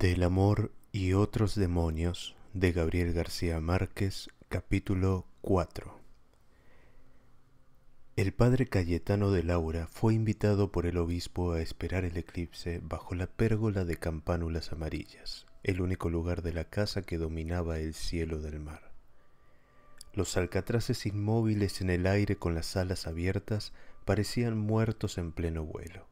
Del amor y otros demonios de Gabriel García Márquez, capítulo 4. El padre Cayetano de Laura fue invitado por el obispo a esperar el eclipse bajo la pérgola de campánulas amarillas, el único lugar de la casa que dominaba el cielo del mar. Los alcatraces inmóviles en el aire con las alas abiertas parecían muertos en pleno vuelo.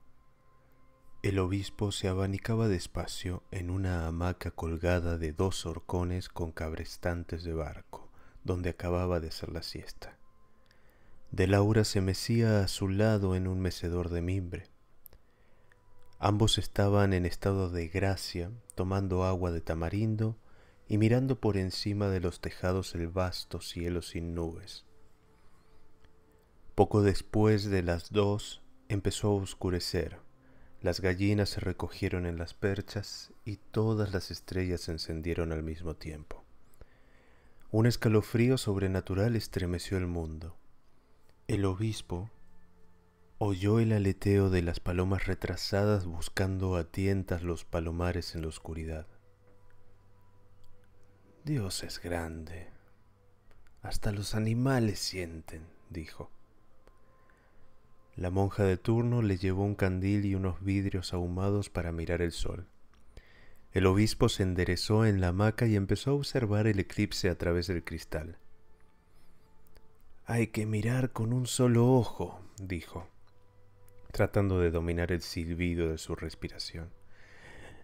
El obispo se abanicaba despacio en una hamaca colgada de dos horcones con cabrestantes de barco, donde acababa de hacer la siesta. De Laura se mecía a su lado en un mecedor de mimbre. Ambos estaban en estado de gracia, tomando agua de tamarindo y mirando por encima de los tejados el vasto cielo sin nubes. Poco después de las dos empezó a oscurecer las gallinas se recogieron en las perchas y todas las estrellas se encendieron al mismo tiempo. Un escalofrío sobrenatural estremeció el mundo. El obispo oyó el aleteo de las palomas retrasadas buscando a tientas los palomares en la oscuridad. Dios es grande. Hasta los animales sienten, dijo. La monja de turno le llevó un candil y unos vidrios ahumados para mirar el sol. El obispo se enderezó en la hamaca y empezó a observar el eclipse a través del cristal. Hay que mirar con un solo ojo, dijo, tratando de dominar el silbido de su respiración.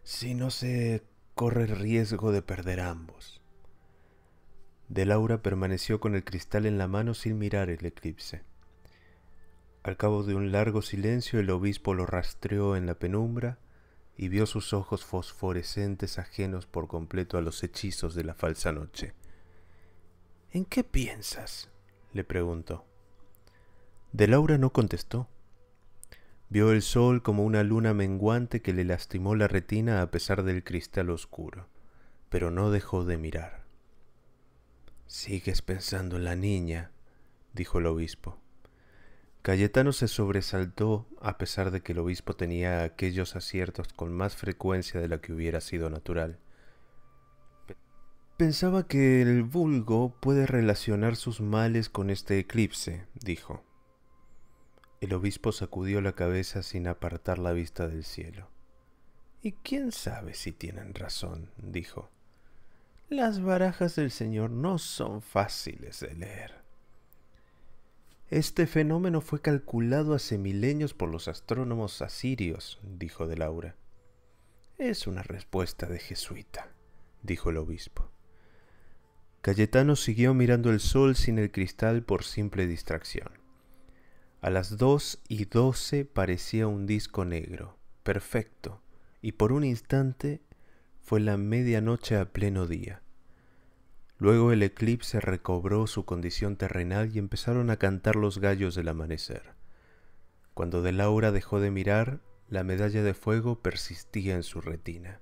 Si no se corre el riesgo de perder ambos. De Laura permaneció con el cristal en la mano sin mirar el eclipse. Al cabo de un largo silencio el obispo lo rastreó en la penumbra y vio sus ojos fosforescentes ajenos por completo a los hechizos de la falsa noche. ¿En qué piensas? le preguntó. De Laura no contestó. Vio el sol como una luna menguante que le lastimó la retina a pesar del cristal oscuro, pero no dejó de mirar. Sigues pensando en la niña, dijo el obispo. Cayetano se sobresaltó a pesar de que el obispo tenía aquellos aciertos con más frecuencia de la que hubiera sido natural. Pensaba que el vulgo puede relacionar sus males con este eclipse, dijo. El obispo sacudió la cabeza sin apartar la vista del cielo. Y quién sabe si tienen razón, dijo. Las barajas del Señor no son fáciles de leer. Este fenómeno fue calculado hace milenios por los astrónomos asirios, dijo de Laura. Es una respuesta de jesuita, dijo el obispo. Cayetano siguió mirando el sol sin el cristal por simple distracción. A las dos y doce parecía un disco negro, perfecto, y por un instante fue la medianoche a pleno día. Luego el eclipse recobró su condición terrenal y empezaron a cantar los gallos del amanecer. Cuando de Laura dejó de mirar, la medalla de fuego persistía en su retina.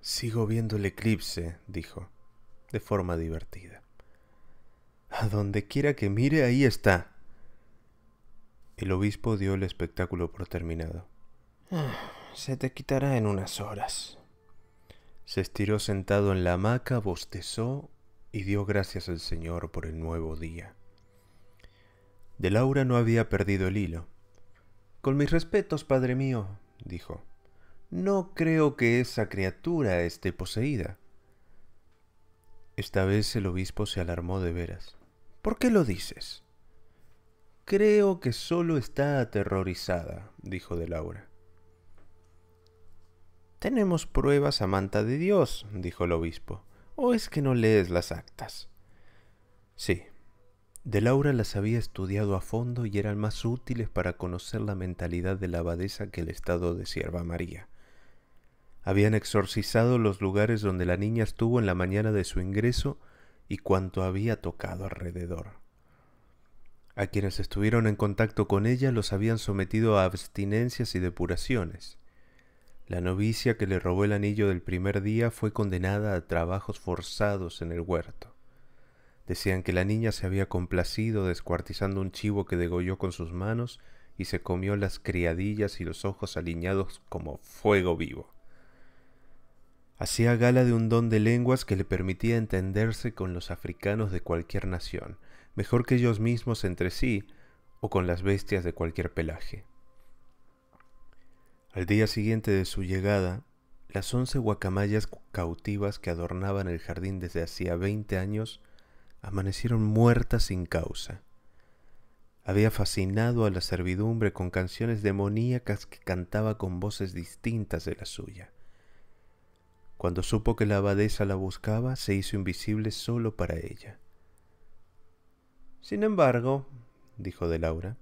Sigo viendo el eclipse, dijo, de forma divertida. A donde quiera que mire, ahí está. El obispo dio el espectáculo por terminado. Ah, se te quitará en unas horas, se estiró sentado en la hamaca, bostezó y dio gracias al Señor por el nuevo día. De Laura no había perdido el hilo. Con mis respetos, padre mío, dijo, no creo que esa criatura esté poseída. Esta vez el obispo se alarmó de veras. ¿Por qué lo dices? Creo que solo está aterrorizada, dijo de Laura. Tenemos pruebas, amanta de Dios, dijo el obispo. ¿O es que no lees las actas? Sí. De Laura las había estudiado a fondo y eran más útiles para conocer la mentalidad de la abadesa que el estado de Sierva María. Habían exorcizado los lugares donde la niña estuvo en la mañana de su ingreso y cuanto había tocado alrededor. A quienes estuvieron en contacto con ella los habían sometido a abstinencias y depuraciones. La novicia que le robó el anillo del primer día fue condenada a trabajos forzados en el huerto. Decían que la niña se había complacido descuartizando un chivo que degolló con sus manos y se comió las criadillas y los ojos alineados como fuego vivo. Hacía gala de un don de lenguas que le permitía entenderse con los africanos de cualquier nación, mejor que ellos mismos entre sí, o con las bestias de cualquier pelaje. Al día siguiente de su llegada, las once guacamayas cautivas que adornaban el jardín desde hacía veinte años amanecieron muertas sin causa. Había fascinado a la servidumbre con canciones demoníacas que cantaba con voces distintas de la suya. Cuando supo que la abadesa la buscaba, se hizo invisible solo para ella. Sin embargo, dijo de Laura,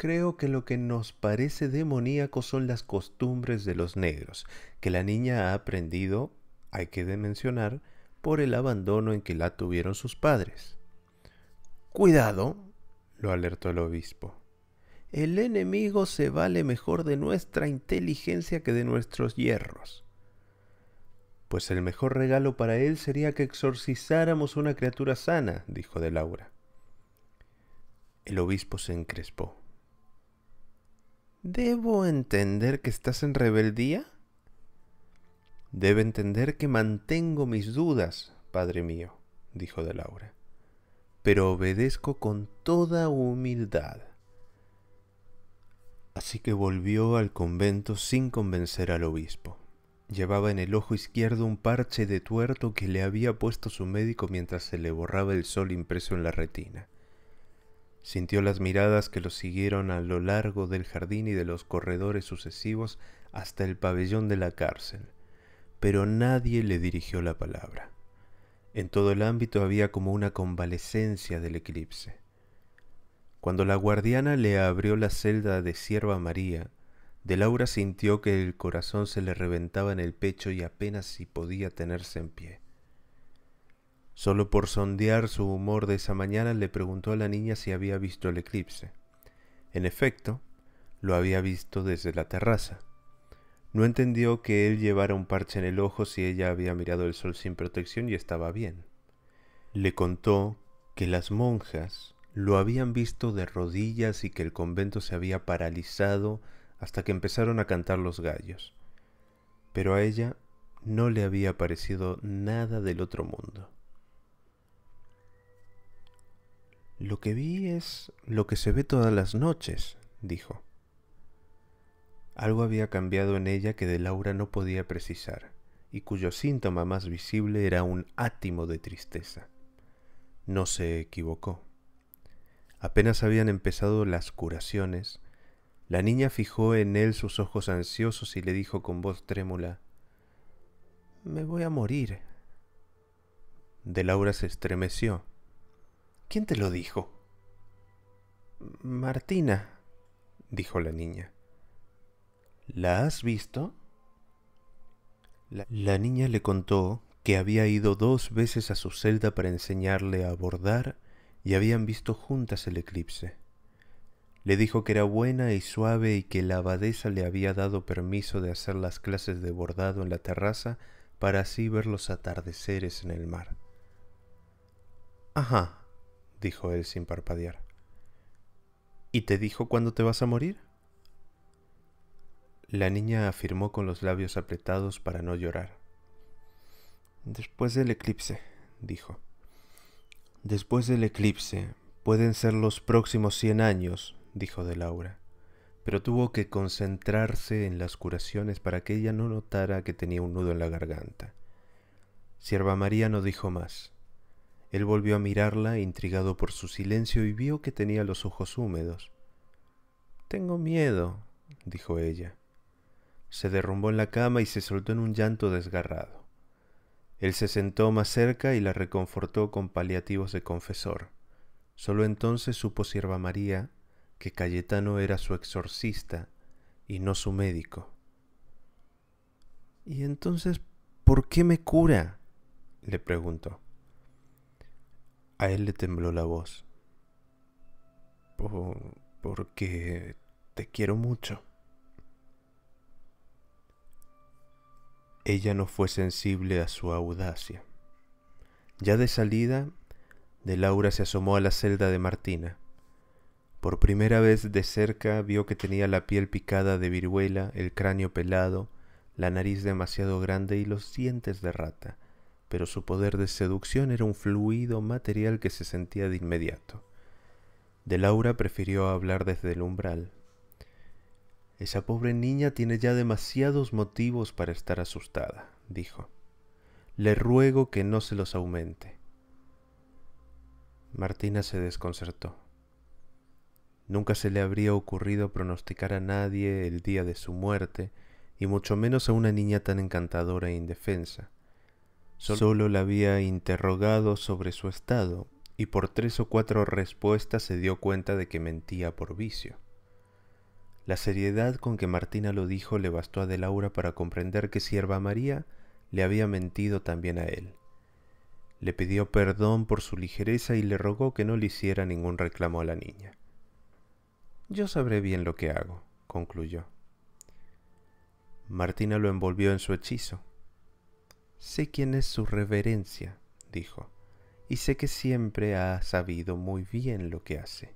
creo que lo que nos parece demoníaco son las costumbres de los negros, que la niña ha aprendido, hay que mencionar, por el abandono en que la tuvieron sus padres. Cuidado, lo alertó el obispo. El enemigo se vale mejor de nuestra inteligencia que de nuestros hierros. Pues el mejor regalo para él sería que exorcizáramos una criatura sana, dijo de Laura. El obispo se encrespó. ¿Debo entender que estás en rebeldía? Debe entender que mantengo mis dudas, padre mío, dijo de Laura, pero obedezco con toda humildad. Así que volvió al convento sin convencer al obispo. Llevaba en el ojo izquierdo un parche de tuerto que le había puesto su médico mientras se le borraba el sol impreso en la retina. Sintió las miradas que lo siguieron a lo largo del jardín y de los corredores sucesivos hasta el pabellón de la cárcel, pero nadie le dirigió la palabra. En todo el ámbito había como una convalecencia del eclipse. Cuando la guardiana le abrió la celda de Sierva María, de Laura sintió que el corazón se le reventaba en el pecho y apenas si podía tenerse en pie. Solo por sondear su humor de esa mañana le preguntó a la niña si había visto el eclipse. En efecto, lo había visto desde la terraza. No entendió que él llevara un parche en el ojo si ella había mirado el sol sin protección y estaba bien. Le contó que las monjas lo habían visto de rodillas y que el convento se había paralizado hasta que empezaron a cantar los gallos. Pero a ella no le había parecido nada del otro mundo. Lo que vi es lo que se ve todas las noches, dijo. Algo había cambiado en ella que de Laura no podía precisar, y cuyo síntoma más visible era un átimo de tristeza. No se equivocó. Apenas habían empezado las curaciones, la niña fijó en él sus ojos ansiosos y le dijo con voz trémula, Me voy a morir. De Laura se estremeció ¿Quién te lo dijo? Martina, dijo la niña. ¿La has visto? La, niña le contó que había ido dos veces a su celda para enseñarle a bordar y habían visto juntas el eclipse. Le dijo que era buena y suave y que la abadesa le había dado permiso de hacer las clases de bordado en la terraza para así ver los atardeceres en el mar. Ajá, dijo él sin parpadear. ¿Y te dijo cuándo te vas a morir? La niña afirmó con los labios apretados para no llorar. Después del eclipse, dijo. Después del eclipse, pueden ser los próximos cien años, dijo de Laura, pero tuvo que concentrarse en las curaciones para que ella no notara que tenía un nudo en la garganta. Sierva María no dijo más. Él volvió a mirarla, intrigado por su silencio, y vio que tenía los ojos húmedos. Tengo miedo, dijo ella. Se derrumbó en la cama y se soltó en un llanto desgarrado. Él se sentó más cerca y la reconfortó con paliativos de confesor. Solo entonces supo Sierva María que Cayetano era su exorcista y no su médico. ¿Y entonces por qué me cura? le preguntó. A él le tembló la voz. porque te quiero mucho. Ella no fue sensible a su audacia. Ya de salida, de Laura se asomó a la celda de Martina. Por primera vez de cerca vio que tenía la piel picada de viruela, el cráneo pelado, la nariz demasiado grande y los dientes de rata pero su poder de seducción era un fluido material que se sentía de inmediato. De Laura prefirió hablar desde el umbral. Esa pobre niña tiene ya demasiados motivos para estar asustada, dijo. Le ruego que no se los aumente. Martina se desconcertó. Nunca se le habría ocurrido pronosticar a nadie el día de su muerte, y mucho menos a una niña tan encantadora e indefensa. Solo la había interrogado sobre su estado y por tres o cuatro respuestas se dio cuenta de que mentía por vicio. La seriedad con que Martina lo dijo le bastó a De Laura para comprender que Sierva María le había mentido también a él. Le pidió perdón por su ligereza y le rogó que no le hiciera ningún reclamo a la niña. Yo sabré bien lo que hago, concluyó. Martina lo envolvió en su hechizo Sé quién es su reverencia, dijo, y sé que siempre ha sabido muy bien lo que hace.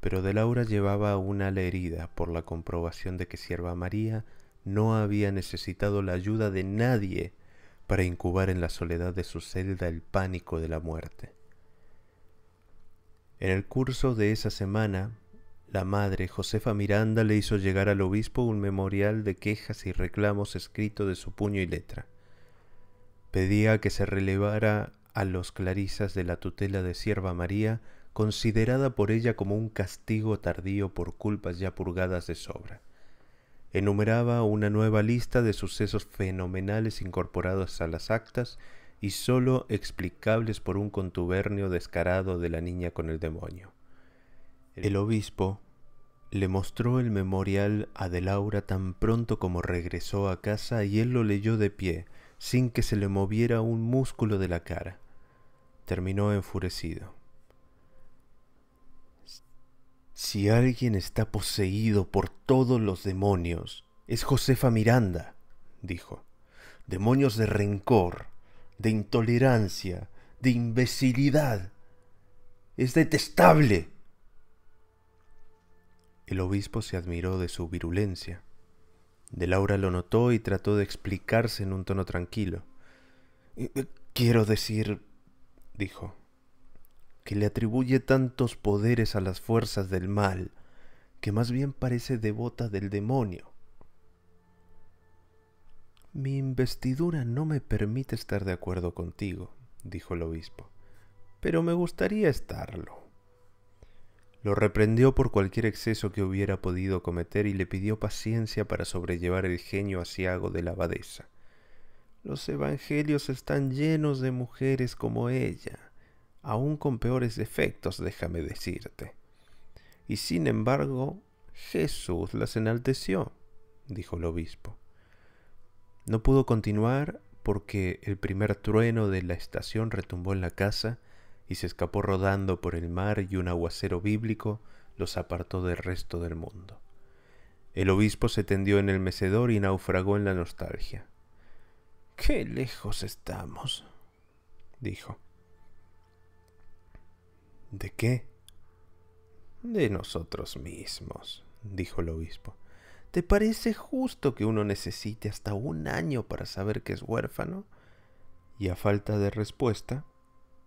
Pero de Laura llevaba una la herida por la comprobación de que Sierva María no había necesitado la ayuda de nadie para incubar en la soledad de su celda el pánico de la muerte. En el curso de esa semana, la madre Josefa Miranda le hizo llegar al obispo un memorial de quejas y reclamos escrito de su puño y letra pedía que se relevara a los clarisas de la tutela de Sierva María, considerada por ella como un castigo tardío por culpas ya purgadas de sobra. Enumeraba una nueva lista de sucesos fenomenales incorporados a las actas y sólo explicables por un contubernio descarado de la niña con el demonio. El obispo le mostró el memorial a De Laura tan pronto como regresó a casa y él lo leyó de pie, sin que se le moviera un músculo de la cara. Terminó enfurecido. Si alguien está poseído por todos los demonios, es Josefa Miranda, dijo. Demonios de rencor, de intolerancia, de imbecilidad. Es detestable. El obispo se admiró de su virulencia. De Laura lo notó y trató de explicarse en un tono tranquilo. Eh, eh, quiero decir, dijo, que le atribuye tantos poderes a las fuerzas del mal, que más bien parece devota del demonio. Mi investidura no me permite estar de acuerdo contigo, dijo el obispo, pero me gustaría estarlo. Lo reprendió por cualquier exceso que hubiera podido cometer y le pidió paciencia para sobrellevar el genio asiago de la abadesa. Los evangelios están llenos de mujeres como ella, aún con peores defectos, déjame decirte. Y sin embargo, Jesús las enalteció, dijo el obispo. No pudo continuar porque el primer trueno de la estación retumbó en la casa y se escapó rodando por el mar y un aguacero bíblico los apartó del resto del mundo. El obispo se tendió en el mecedor y naufragó en la nostalgia. Qué lejos estamos, dijo. ¿De qué? De nosotros mismos, dijo el obispo. ¿Te parece justo que uno necesite hasta un año para saber que es huérfano? Y a falta de respuesta,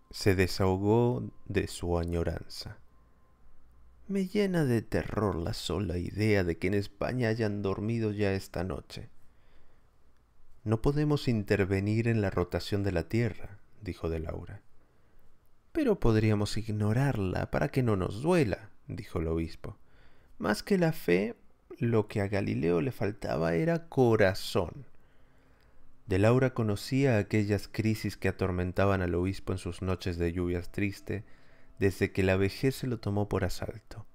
se desahogó de su añoranza. Me llena de terror la sola idea de que en España hayan dormido ya esta noche. No podemos intervenir en la rotación de la Tierra, dijo de Laura. Pero podríamos ignorarla para que no nos duela, dijo el obispo. Más que la fe, lo que a Galileo le faltaba era corazón. De Laura conocía aquellas crisis que atormentaban al obispo en sus noches de lluvias triste, desde que la vejez se lo tomó por asalto.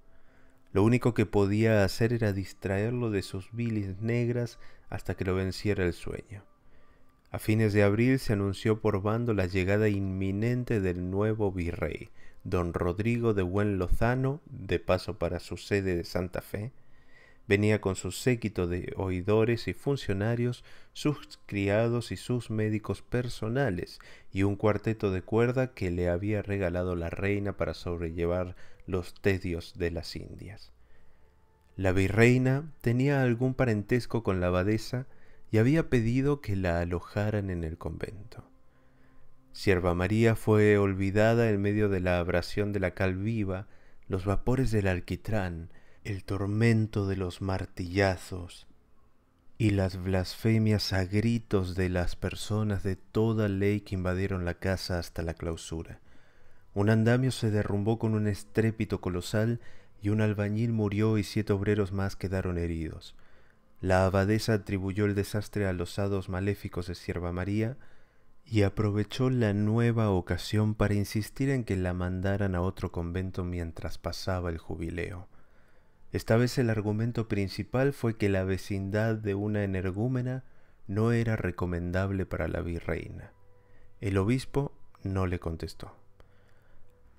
Lo único que podía hacer era distraerlo de sus bilis negras hasta que lo venciera el sueño. A fines de abril se anunció por bando la llegada inminente del nuevo virrey, don Rodrigo de Buen Lozano, de paso para su sede de Santa Fe, Venía con su séquito de oidores y funcionarios, sus criados y sus médicos personales, y un cuarteto de cuerda que le había regalado la reina para sobrellevar los tedios de las Indias. La virreina tenía algún parentesco con la abadesa y había pedido que la alojaran en el convento. Sierva María fue olvidada en medio de la abrasión de la cal viva, los vapores del alquitrán, el tormento de los martillazos y las blasfemias a gritos de las personas de toda ley que invadieron la casa hasta la clausura. Un andamio se derrumbó con un estrépito colosal y un albañil murió y siete obreros más quedaron heridos. La abadesa atribuyó el desastre a los hados maléficos de Sierva María y aprovechó la nueva ocasión para insistir en que la mandaran a otro convento mientras pasaba el jubileo. Esta vez el argumento principal fue que la vecindad de una energúmena no era recomendable para la virreina. El obispo no le contestó.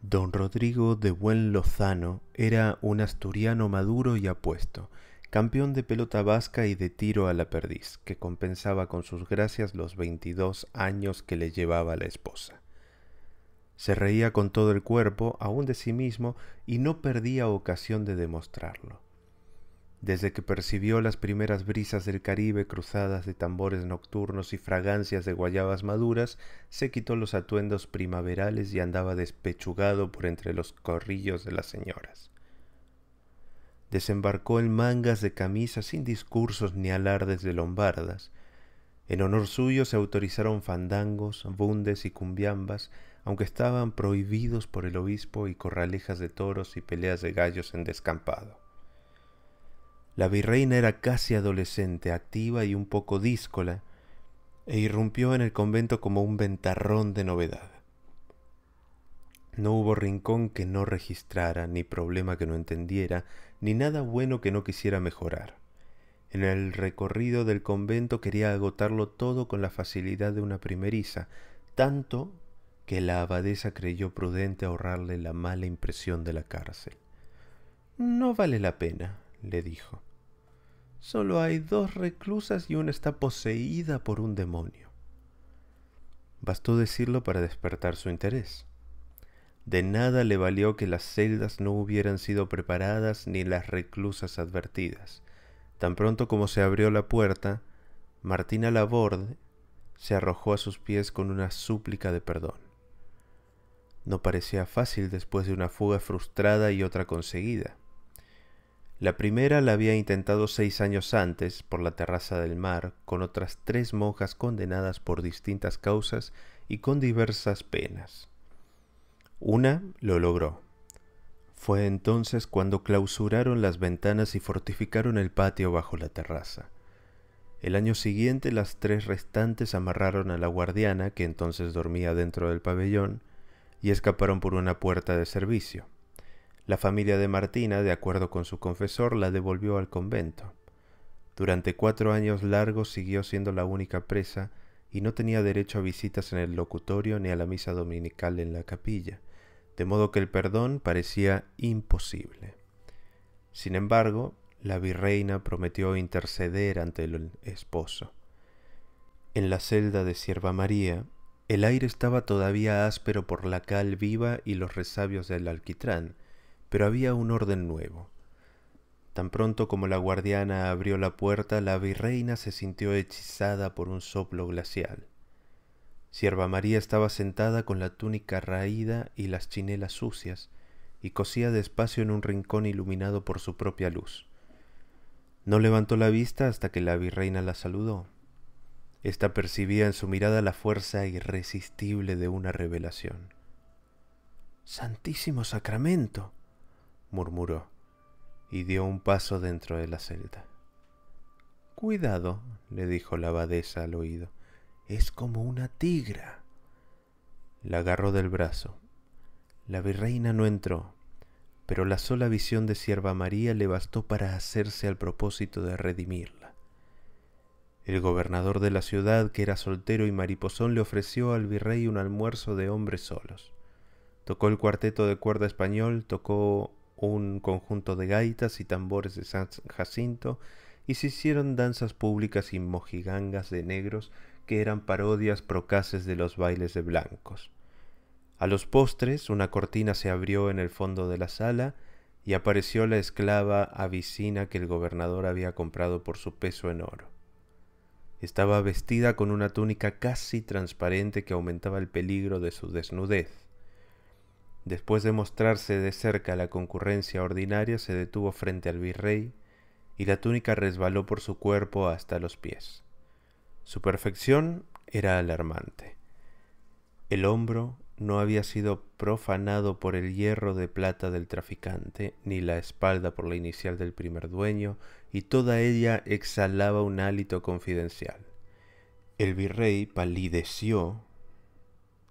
Don Rodrigo de Buen Lozano era un asturiano maduro y apuesto, campeón de pelota vasca y de tiro a la perdiz, que compensaba con sus gracias los 22 años que le llevaba la esposa. Se reía con todo el cuerpo, aún de sí mismo, y no perdía ocasión de demostrarlo. Desde que percibió las primeras brisas del Caribe cruzadas de tambores nocturnos y fragancias de guayabas maduras, se quitó los atuendos primaverales y andaba despechugado por entre los corrillos de las señoras desembarcó en mangas de camisa sin discursos ni alardes de lombardas. En honor suyo se autorizaron fandangos, bundes y cumbiambas, aunque estaban prohibidos por el obispo y corralejas de toros y peleas de gallos en descampado. La virreina era casi adolescente, activa y un poco díscola, e irrumpió en el convento como un ventarrón de novedad. No hubo rincón que no registrara, ni problema que no entendiera, ni nada bueno que no quisiera mejorar. En el recorrido del convento quería agotarlo todo con la facilidad de una primeriza, tanto que la abadesa creyó prudente ahorrarle la mala impresión de la cárcel. No vale la pena, le dijo. Solo hay dos reclusas y una está poseída por un demonio. Bastó decirlo para despertar su interés. De nada le valió que las celdas no hubieran sido preparadas ni las reclusas advertidas. Tan pronto como se abrió la puerta, Martina Laborde se arrojó a sus pies con una súplica de perdón no parecía fácil después de una fuga frustrada y otra conseguida. La primera la había intentado seis años antes por la terraza del mar con otras tres monjas condenadas por distintas causas y con diversas penas. Una lo logró. Fue entonces cuando clausuraron las ventanas y fortificaron el patio bajo la terraza. El año siguiente las tres restantes amarraron a la guardiana, que entonces dormía dentro del pabellón, y escaparon por una puerta de servicio. La familia de Martina, de acuerdo con su confesor, la devolvió al convento. Durante cuatro años largos siguió siendo la única presa y no tenía derecho a visitas en el locutorio ni a la misa dominical en la capilla, de modo que el perdón parecía imposible. Sin embargo, la virreina prometió interceder ante el esposo. En la celda de Sierva María, el aire estaba todavía áspero por la cal viva y los resabios del alquitrán, pero había un orden nuevo. Tan pronto como la guardiana abrió la puerta, la virreina se sintió hechizada por un soplo glacial. Sierva María estaba sentada con la túnica raída y las chinelas sucias, y cosía despacio en un rincón iluminado por su propia luz. No levantó la vista hasta que la virreina la saludó. Esta percibía en su mirada la fuerza irresistible de una revelación. Santísimo Sacramento, murmuró, y dio un paso dentro de la celda. Cuidado, le dijo la abadesa al oído, es como una tigra. La agarró del brazo. La virreina no entró, pero la sola visión de Sierva María le bastó para hacerse al propósito de redimirla. El gobernador de la ciudad, que era soltero y mariposón, le ofreció al virrey un almuerzo de hombres solos. Tocó el cuarteto de cuerda español, tocó un conjunto de gaitas y tambores de San Jacinto, y se hicieron danzas públicas y mojigangas de negros que eran parodias procaces de los bailes de blancos. A los postres, una cortina se abrió en el fondo de la sala y apareció la esclava avicina que el gobernador había comprado por su peso en oro. Estaba vestida con una túnica casi transparente que aumentaba el peligro de su desnudez. Después de mostrarse de cerca a la concurrencia ordinaria, se detuvo frente al virrey y la túnica resbaló por su cuerpo hasta los pies. Su perfección era alarmante. El hombro, no había sido profanado por el hierro de plata del traficante, ni la espalda por la inicial del primer dueño, y toda ella exhalaba un hálito confidencial. El virrey palideció,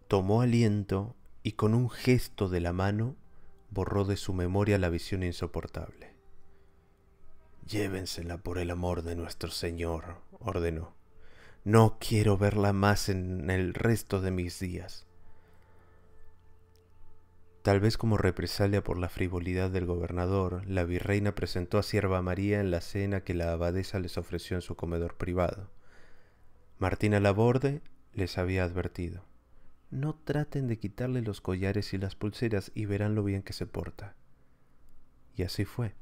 tomó aliento y con un gesto de la mano borró de su memoria la visión insoportable. Llévensela por el amor de nuestro Señor, ordenó. No quiero verla más en el resto de mis días. Tal vez como represalia por la frivolidad del gobernador, la virreina presentó a Sierva María en la cena que la abadesa les ofreció en su comedor privado. Martina Laborde les había advertido. No traten de quitarle los collares y las pulseras y verán lo bien que se porta. Y así fue.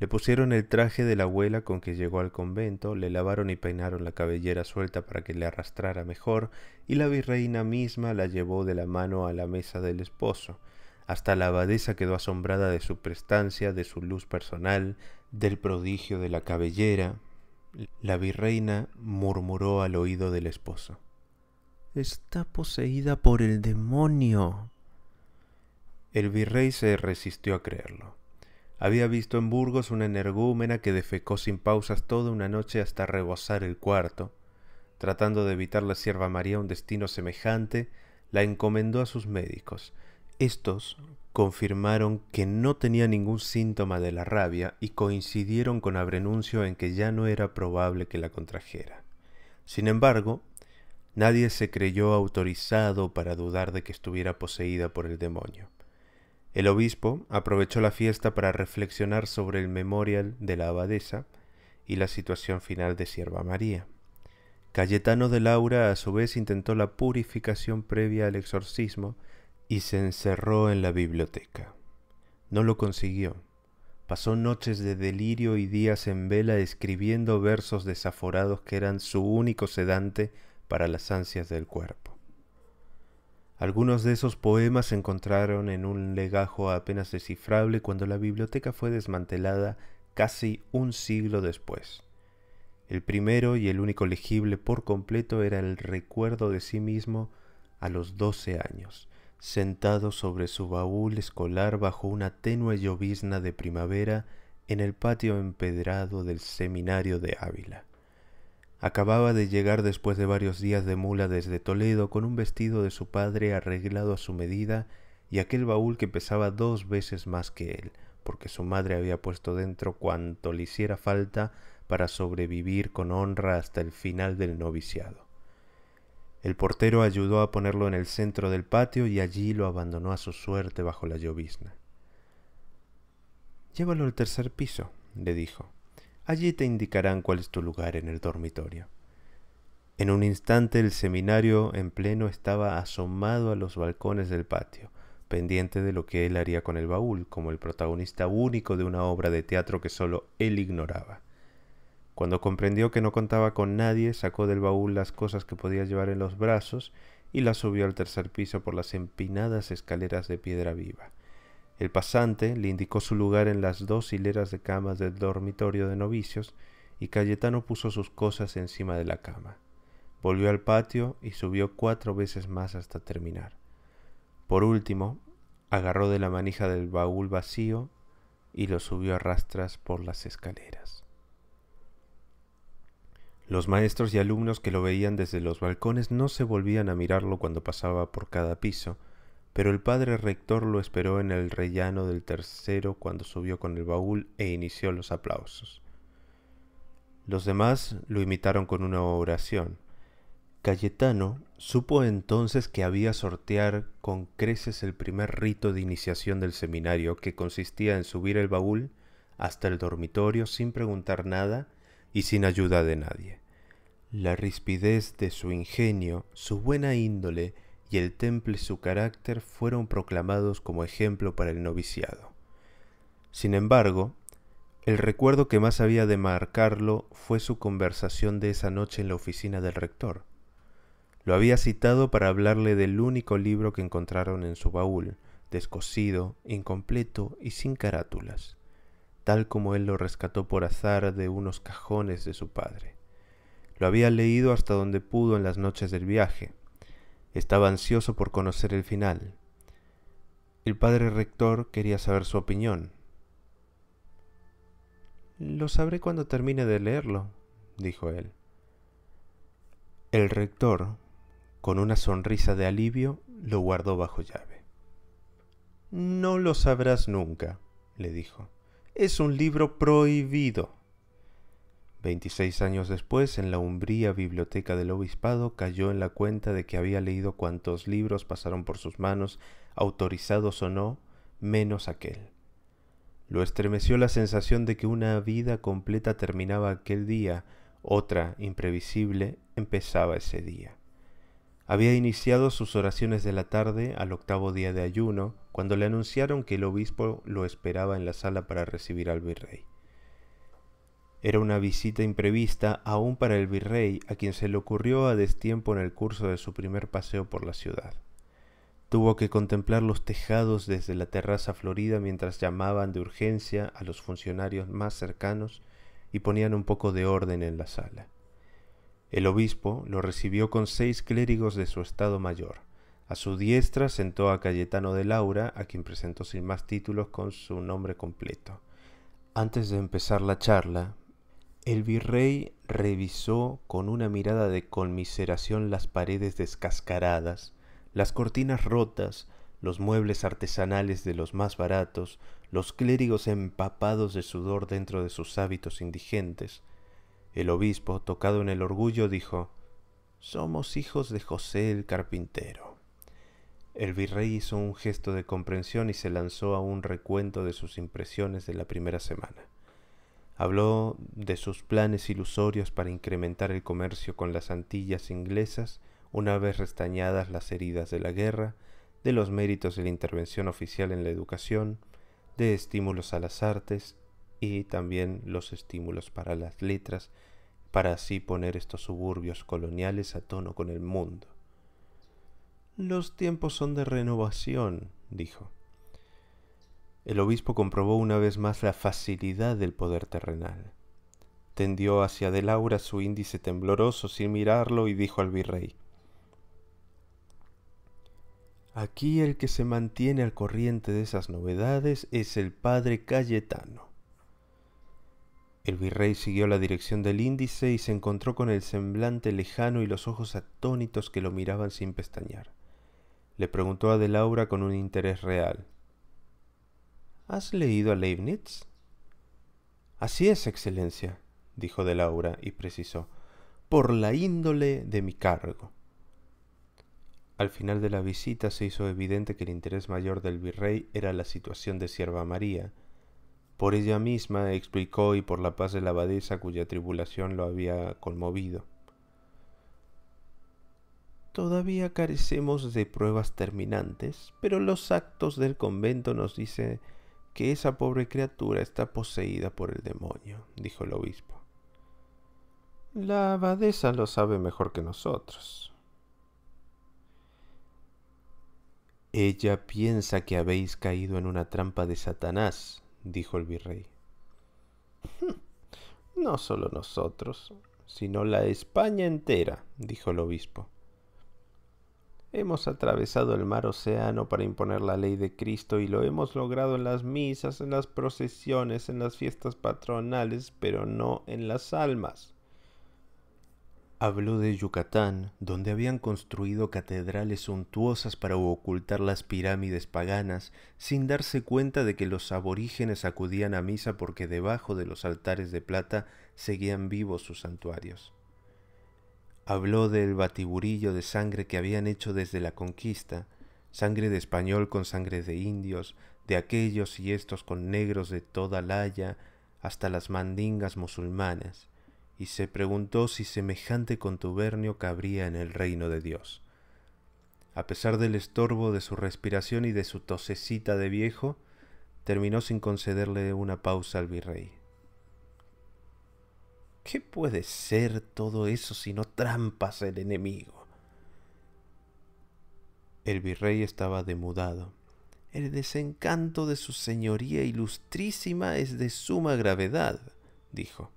Le pusieron el traje de la abuela con que llegó al convento, le lavaron y peinaron la cabellera suelta para que le arrastrara mejor, y la virreina misma la llevó de la mano a la mesa del esposo. Hasta la abadesa quedó asombrada de su prestancia, de su luz personal, del prodigio de la cabellera. La virreina murmuró al oído del esposo. Está poseída por el demonio. El virrey se resistió a creerlo. Había visto en Burgos una energúmena que defecó sin pausas toda una noche hasta rebosar el cuarto. Tratando de evitar la sierva María un destino semejante, la encomendó a sus médicos. Estos confirmaron que no tenía ningún síntoma de la rabia y coincidieron con Abrenuncio en que ya no era probable que la contrajera. Sin embargo, nadie se creyó autorizado para dudar de que estuviera poseída por el demonio. El obispo aprovechó la fiesta para reflexionar sobre el memorial de la abadesa y la situación final de Sierva María. Cayetano de Laura a su vez intentó la purificación previa al exorcismo y se encerró en la biblioteca. No lo consiguió. Pasó noches de delirio y días en vela escribiendo versos desaforados que eran su único sedante para las ansias del cuerpo. Algunos de esos poemas se encontraron en un legajo apenas descifrable cuando la biblioteca fue desmantelada casi un siglo después. El primero y el único legible por completo era el recuerdo de sí mismo a los doce años, sentado sobre su baúl escolar bajo una tenue llovizna de primavera en el patio empedrado del seminario de Ávila. Acababa de llegar después de varios días de mula desde Toledo con un vestido de su padre arreglado a su medida y aquel baúl que pesaba dos veces más que él, porque su madre había puesto dentro cuanto le hiciera falta para sobrevivir con honra hasta el final del noviciado. El portero ayudó a ponerlo en el centro del patio y allí lo abandonó a su suerte bajo la llovizna. Llévalo al tercer piso, le dijo. Allí te indicarán cuál es tu lugar en el dormitorio. En un instante el seminario en pleno estaba asomado a los balcones del patio, pendiente de lo que él haría con el baúl, como el protagonista único de una obra de teatro que solo él ignoraba. Cuando comprendió que no contaba con nadie, sacó del baúl las cosas que podía llevar en los brazos y las subió al tercer piso por las empinadas escaleras de piedra viva. El pasante le indicó su lugar en las dos hileras de camas del dormitorio de novicios y Cayetano puso sus cosas encima de la cama. Volvió al patio y subió cuatro veces más hasta terminar. Por último, agarró de la manija del baúl vacío y lo subió a rastras por las escaleras. Los maestros y alumnos que lo veían desde los balcones no se volvían a mirarlo cuando pasaba por cada piso, pero el padre rector lo esperó en el rellano del tercero cuando subió con el baúl e inició los aplausos. Los demás lo imitaron con una oración. Cayetano supo entonces que había sortear con creces el primer rito de iniciación del seminario, que consistía en subir el baúl hasta el dormitorio sin preguntar nada y sin ayuda de nadie. La rispidez de su ingenio, su buena índole y el temple y su carácter fueron proclamados como ejemplo para el noviciado. Sin embargo, el recuerdo que más había de marcarlo fue su conversación de esa noche en la oficina del rector. Lo había citado para hablarle del único libro que encontraron en su baúl, descosido, incompleto y sin carátulas, tal como él lo rescató por azar de unos cajones de su padre. Lo había leído hasta donde pudo en las noches del viaje, estaba ansioso por conocer el final. El padre rector quería saber su opinión. Lo sabré cuando termine de leerlo, dijo él. El rector, con una sonrisa de alivio, lo guardó bajo llave. No lo sabrás nunca, le dijo. Es un libro prohibido. Veintiséis años después, en la umbría biblioteca del obispado, cayó en la cuenta de que había leído cuantos libros pasaron por sus manos, autorizados o no, menos aquel. Lo estremeció la sensación de que una vida completa terminaba aquel día, otra, imprevisible, empezaba ese día. Había iniciado sus oraciones de la tarde al octavo día de ayuno, cuando le anunciaron que el obispo lo esperaba en la sala para recibir al virrey. Era una visita imprevista aún para el virrey, a quien se le ocurrió a destiempo en el curso de su primer paseo por la ciudad. Tuvo que contemplar los tejados desde la terraza florida mientras llamaban de urgencia a los funcionarios más cercanos y ponían un poco de orden en la sala. El obispo lo recibió con seis clérigos de su estado mayor. A su diestra sentó a Cayetano de Laura, a quien presentó sin más títulos con su nombre completo. Antes de empezar la charla, el virrey revisó con una mirada de conmiseración las paredes descascaradas, las cortinas rotas, los muebles artesanales de los más baratos, los clérigos empapados de sudor dentro de sus hábitos indigentes. El obispo, tocado en el orgullo, dijo Somos hijos de José el carpintero. El virrey hizo un gesto de comprensión y se lanzó a un recuento de sus impresiones de la primera semana. Habló de sus planes ilusorios para incrementar el comercio con las Antillas inglesas una vez restañadas las heridas de la guerra, de los méritos de la intervención oficial en la educación, de estímulos a las artes y también los estímulos para las letras, para así poner estos suburbios coloniales a tono con el mundo. Los tiempos son de renovación, dijo el obispo comprobó una vez más la facilidad del poder terrenal. Tendió hacia de Laura su índice tembloroso sin mirarlo y dijo al virrey, Aquí el que se mantiene al corriente de esas novedades es el padre Cayetano. El virrey siguió la dirección del índice y se encontró con el semblante lejano y los ojos atónitos que lo miraban sin pestañear. Le preguntó a de Laura con un interés real. ¿Has leído a Leibniz? Así es, Excelencia, dijo de Laura y precisó, por la índole de mi cargo. Al final de la visita se hizo evidente que el interés mayor del virrey era la situación de Sierva María. Por ella misma explicó y por la paz de la abadesa cuya tribulación lo había conmovido. Todavía carecemos de pruebas terminantes, pero los actos del convento nos dicen que esa pobre criatura está poseída por el demonio, dijo el obispo. La abadesa lo sabe mejor que nosotros. Ella piensa que habéis caído en una trampa de Satanás, dijo el virrey. No solo nosotros, sino la España entera, dijo el obispo. Hemos atravesado el mar océano para imponer la ley de Cristo y lo hemos logrado en las misas, en las procesiones, en las fiestas patronales, pero no en las almas. Habló de Yucatán, donde habían construido catedrales suntuosas para ocultar las pirámides paganas, sin darse cuenta de que los aborígenes acudían a misa porque debajo de los altares de plata seguían vivos sus santuarios. Habló del batiburillo de sangre que habían hecho desde la conquista, sangre de español con sangre de indios, de aquellos y estos con negros de toda laya, hasta las mandingas musulmanas, y se preguntó si semejante contubernio cabría en el reino de Dios. A pesar del estorbo de su respiración y de su tosecita de viejo, terminó sin concederle una pausa al virrey. ¿Qué puede ser todo eso sino trampas el enemigo? El virrey estaba demudado. El desencanto de su señoría ilustrísima es de suma gravedad, dijo.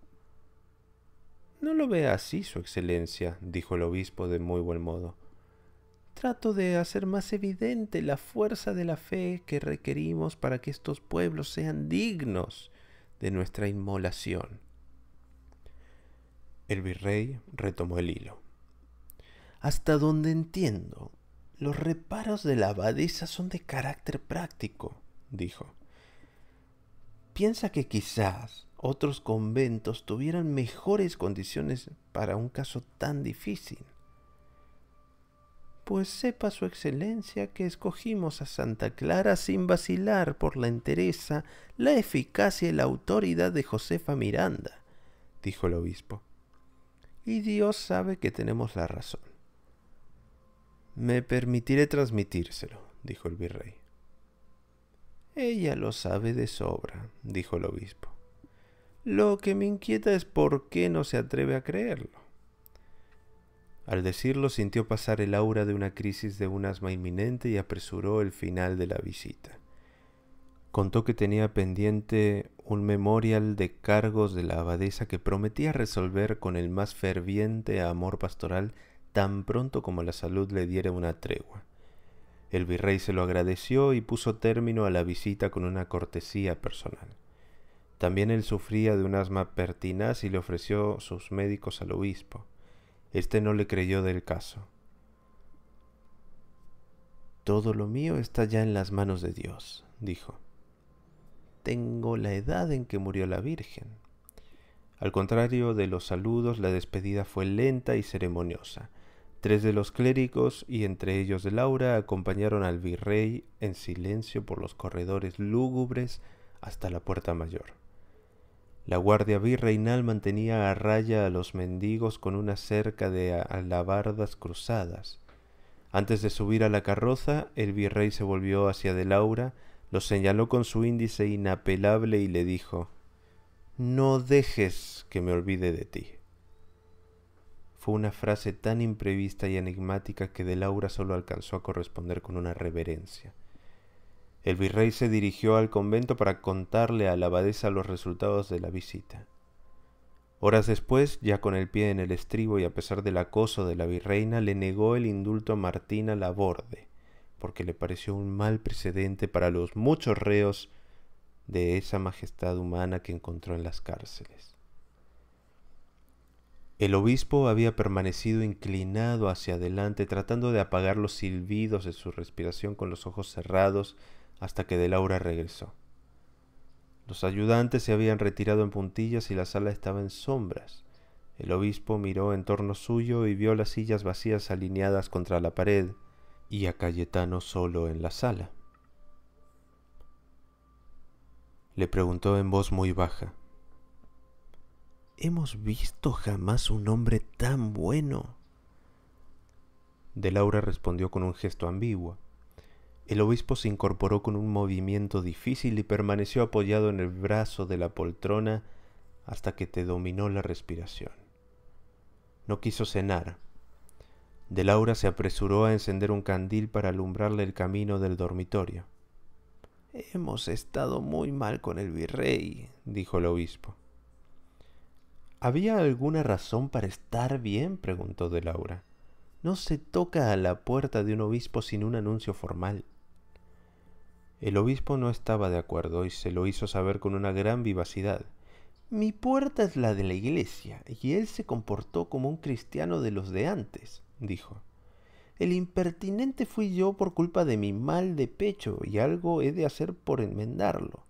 No lo vea así, Su Excelencia, dijo el obispo de muy buen modo. Trato de hacer más evidente la fuerza de la fe que requerimos para que estos pueblos sean dignos de nuestra inmolación. El virrey retomó el hilo. Hasta donde entiendo, los reparos de la abadesa son de carácter práctico, dijo. Piensa que quizás otros conventos tuvieran mejores condiciones para un caso tan difícil. Pues sepa su excelencia que escogimos a Santa Clara sin vacilar por la entereza, la eficacia y la autoridad de Josefa Miranda, dijo el obispo y Dios sabe que tenemos la razón. Me permitiré transmitírselo, dijo el virrey. Ella lo sabe de sobra, dijo el obispo. Lo que me inquieta es por qué no se atreve a creerlo. Al decirlo sintió pasar el aura de una crisis de un asma inminente y apresuró el final de la visita contó que tenía pendiente un memorial de cargos de la abadesa que prometía resolver con el más ferviente amor pastoral tan pronto como la salud le diera una tregua. El virrey se lo agradeció y puso término a la visita con una cortesía personal. También él sufría de un asma pertinaz y le ofreció sus médicos al obispo. Este no le creyó del caso. Todo lo mío está ya en las manos de Dios, dijo tengo la edad en que murió la Virgen. Al contrario de los saludos, la despedida fue lenta y ceremoniosa. Tres de los clérigos, y entre ellos de Laura, acompañaron al virrey en silencio por los corredores lúgubres hasta la puerta mayor. La guardia virreinal mantenía a raya a los mendigos con una cerca de alabardas cruzadas. Antes de subir a la carroza, el virrey se volvió hacia de Laura, lo señaló con su índice inapelable y le dijo, No dejes que me olvide de ti. Fue una frase tan imprevista y enigmática que de Laura solo alcanzó a corresponder con una reverencia. El virrey se dirigió al convento para contarle a la abadesa los resultados de la visita. Horas después, ya con el pie en el estribo y a pesar del acoso de la virreina, le negó el indulto a Martina Laborde, porque le pareció un mal precedente para los muchos reos de esa majestad humana que encontró en las cárceles. El obispo había permanecido inclinado hacia adelante tratando de apagar los silbidos de su respiración con los ojos cerrados hasta que de Laura regresó. Los ayudantes se habían retirado en puntillas y la sala estaba en sombras. El obispo miró en torno suyo y vio las sillas vacías alineadas contra la pared y a Cayetano solo en la sala. Le preguntó en voz muy baja. ¿Hemos visto jamás un hombre tan bueno? De Laura respondió con un gesto ambiguo. El obispo se incorporó con un movimiento difícil y permaneció apoyado en el brazo de la poltrona hasta que te dominó la respiración. No quiso cenar, de Laura se apresuró a encender un candil para alumbrarle el camino del dormitorio. Hemos estado muy mal con el virrey, dijo el obispo. ¿Había alguna razón para estar bien? preguntó de Laura. No se toca a la puerta de un obispo sin un anuncio formal. El obispo no estaba de acuerdo y se lo hizo saber con una gran vivacidad. Mi puerta es la de la iglesia, y él se comportó como un cristiano de los de antes dijo. El impertinente fui yo por culpa de mi mal de pecho y algo he de hacer por enmendarlo.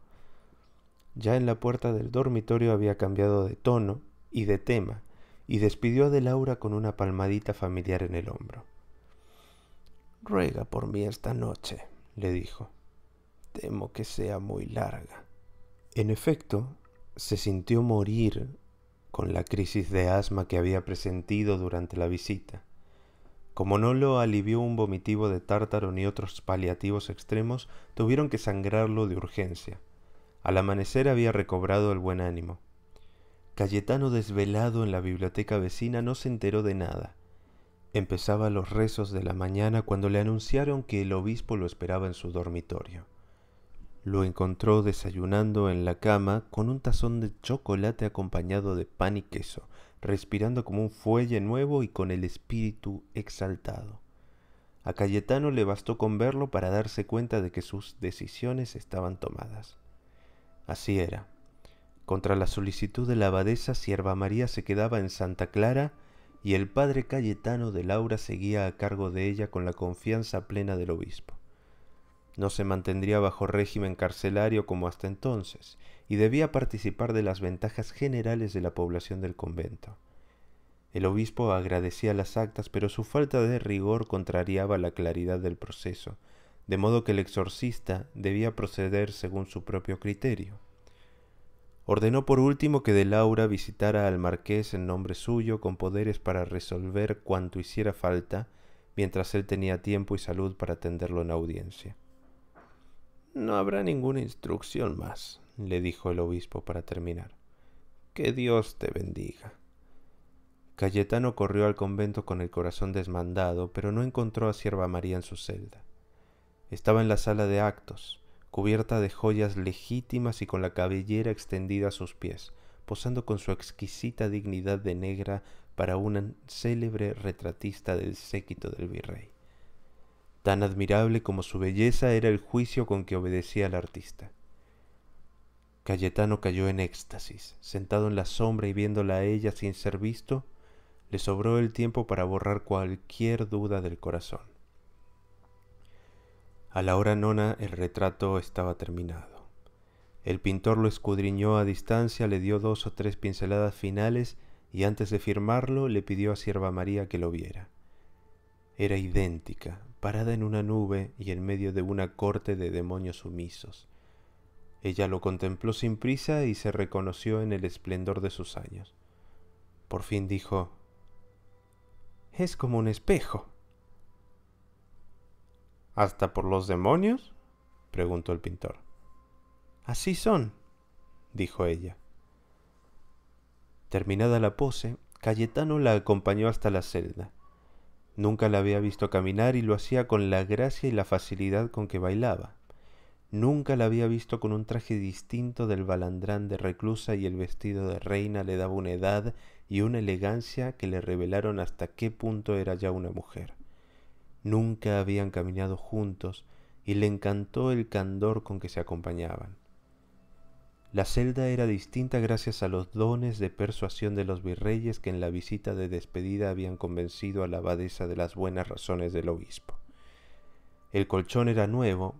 Ya en la puerta del dormitorio había cambiado de tono y de tema y despidió a de Laura con una palmadita familiar en el hombro. Ruega por mí esta noche, le dijo. Temo que sea muy larga. En efecto, se sintió morir con la crisis de asma que había presentido durante la visita. Como no lo alivió un vomitivo de tártaro ni otros paliativos extremos, tuvieron que sangrarlo de urgencia. Al amanecer había recobrado el buen ánimo. Cayetano desvelado en la biblioteca vecina no se enteró de nada. Empezaba los rezos de la mañana cuando le anunciaron que el obispo lo esperaba en su dormitorio. Lo encontró desayunando en la cama con un tazón de chocolate acompañado de pan y queso, respirando como un fuelle nuevo y con el espíritu exaltado. A Cayetano le bastó con verlo para darse cuenta de que sus decisiones estaban tomadas. Así era. Contra la solicitud de la abadesa, Sierva María se quedaba en Santa Clara y el padre Cayetano de Laura seguía a cargo de ella con la confianza plena del obispo. No se mantendría bajo régimen carcelario como hasta entonces, y debía participar de las ventajas generales de la población del convento. El obispo agradecía las actas, pero su falta de rigor contrariaba la claridad del proceso, de modo que el exorcista debía proceder según su propio criterio. Ordenó por último que de Laura visitara al marqués en nombre suyo con poderes para resolver cuanto hiciera falta, mientras él tenía tiempo y salud para atenderlo en audiencia. No habrá ninguna instrucción más, le dijo el obispo para terminar. Que Dios te bendiga. Cayetano corrió al convento con el corazón desmandado, pero no encontró a Sierva María en su celda. Estaba en la sala de actos, cubierta de joyas legítimas y con la cabellera extendida a sus pies, posando con su exquisita dignidad de negra para un célebre retratista del séquito del virrey. Tan admirable como su belleza era el juicio con que obedecía al artista. Cayetano cayó en éxtasis, sentado en la sombra y viéndola a ella sin ser visto, le sobró el tiempo para borrar cualquier duda del corazón. A la hora nona el retrato estaba terminado. El pintor lo escudriñó a distancia, le dio dos o tres pinceladas finales y antes de firmarlo le pidió a Sierva María que lo viera. Era idéntica, parada en una nube y en medio de una corte de demonios sumisos ella lo contempló sin prisa y se reconoció en el esplendor de sus años. Por fin dijo, Es como un espejo. ¿Hasta por los demonios? preguntó el pintor. Así son, dijo ella. Terminada la pose, Cayetano la acompañó hasta la celda. Nunca la había visto caminar y lo hacía con la gracia y la facilidad con que bailaba. Nunca la había visto con un traje distinto del balandrán de reclusa y el vestido de reina le daba una edad y una elegancia que le revelaron hasta qué punto era ya una mujer. Nunca habían caminado juntos y le encantó el candor con que se acompañaban. La celda era distinta gracias a los dones de persuasión de los virreyes que en la visita de despedida habían convencido a la abadesa de las buenas razones del obispo. El colchón era nuevo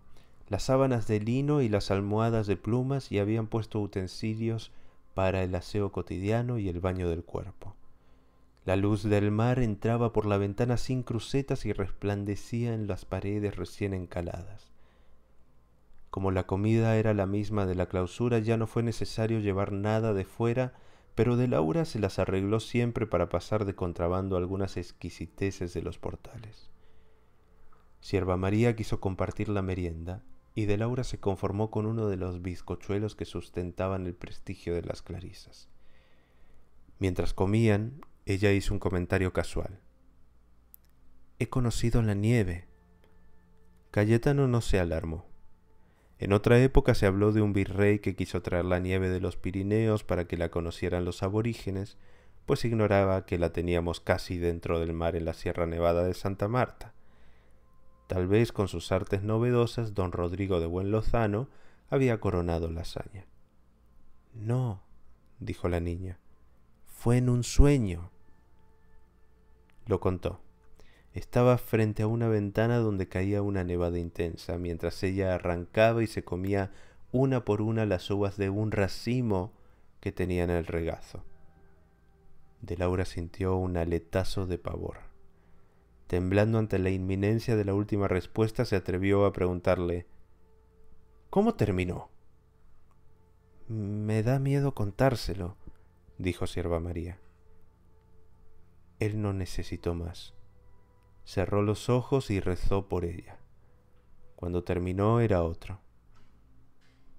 las sábanas de lino y las almohadas de plumas y habían puesto utensilios para el aseo cotidiano y el baño del cuerpo. La luz del mar entraba por la ventana sin crucetas y resplandecía en las paredes recién encaladas. Como la comida era la misma de la clausura, ya no fue necesario llevar nada de fuera, pero de Laura se las arregló siempre para pasar de contrabando algunas exquisiteces de los portales. Sierva María quiso compartir la merienda, y de Laura se conformó con uno de los bizcochuelos que sustentaban el prestigio de las Clarisas. Mientras comían, ella hizo un comentario casual. He conocido la nieve. Cayetano no se alarmó. En otra época se habló de un virrey que quiso traer la nieve de los Pirineos para que la conocieran los aborígenes, pues ignoraba que la teníamos casi dentro del mar en la Sierra Nevada de Santa Marta Tal vez con sus artes novedosas don Rodrigo de Buen Lozano había coronado la hazaña. No, dijo la niña, fue en un sueño. Lo contó. Estaba frente a una ventana donde caía una nevada intensa, mientras ella arrancaba y se comía una por una las uvas de un racimo que tenía en el regazo. De Laura sintió un aletazo de pavor temblando ante la inminencia de la última respuesta, se atrevió a preguntarle ¿Cómo terminó? Me da miedo contárselo, dijo Sierva María. Él no necesitó más. Cerró los ojos y rezó por ella. Cuando terminó era otro.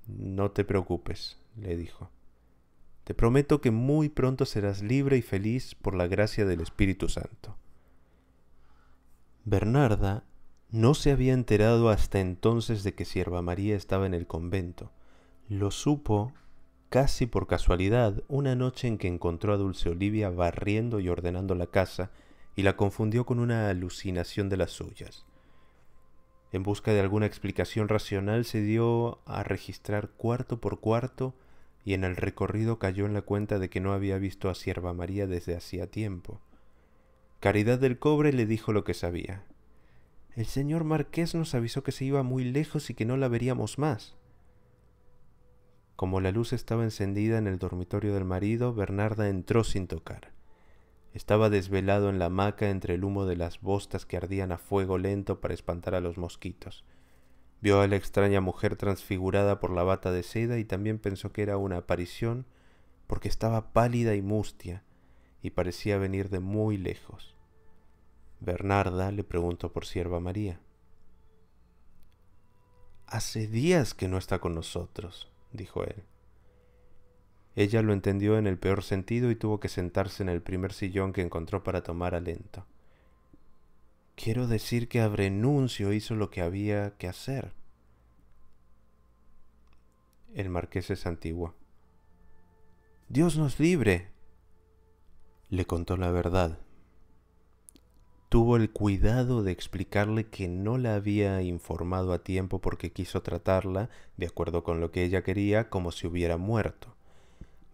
No te preocupes, le dijo. Te prometo que muy pronto serás libre y feliz por la gracia del Espíritu Santo. Bernarda no se había enterado hasta entonces de que Sierva María estaba en el convento. Lo supo casi por casualidad una noche en que encontró a Dulce Olivia barriendo y ordenando la casa y la confundió con una alucinación de las suyas. En busca de alguna explicación racional se dio a registrar cuarto por cuarto y en el recorrido cayó en la cuenta de que no había visto a Sierva María desde hacía tiempo. Caridad del Cobre le dijo lo que sabía. El señor marqués nos avisó que se iba muy lejos y que no la veríamos más. Como la luz estaba encendida en el dormitorio del marido, Bernarda entró sin tocar. Estaba desvelado en la hamaca entre el humo de las bostas que ardían a fuego lento para espantar a los mosquitos. Vio a la extraña mujer transfigurada por la bata de seda y también pensó que era una aparición porque estaba pálida y mustia, y parecía venir de muy lejos. Bernarda le preguntó por sierva María. Hace días que no está con nosotros, dijo él. Ella lo entendió en el peor sentido y tuvo que sentarse en el primer sillón que encontró para tomar alento. Quiero decir que Abrenuncio hizo lo que había que hacer. El marqués es antiguo. Dios nos libre, le contó la verdad. Tuvo el cuidado de explicarle que no la había informado a tiempo porque quiso tratarla, de acuerdo con lo que ella quería, como si hubiera muerto.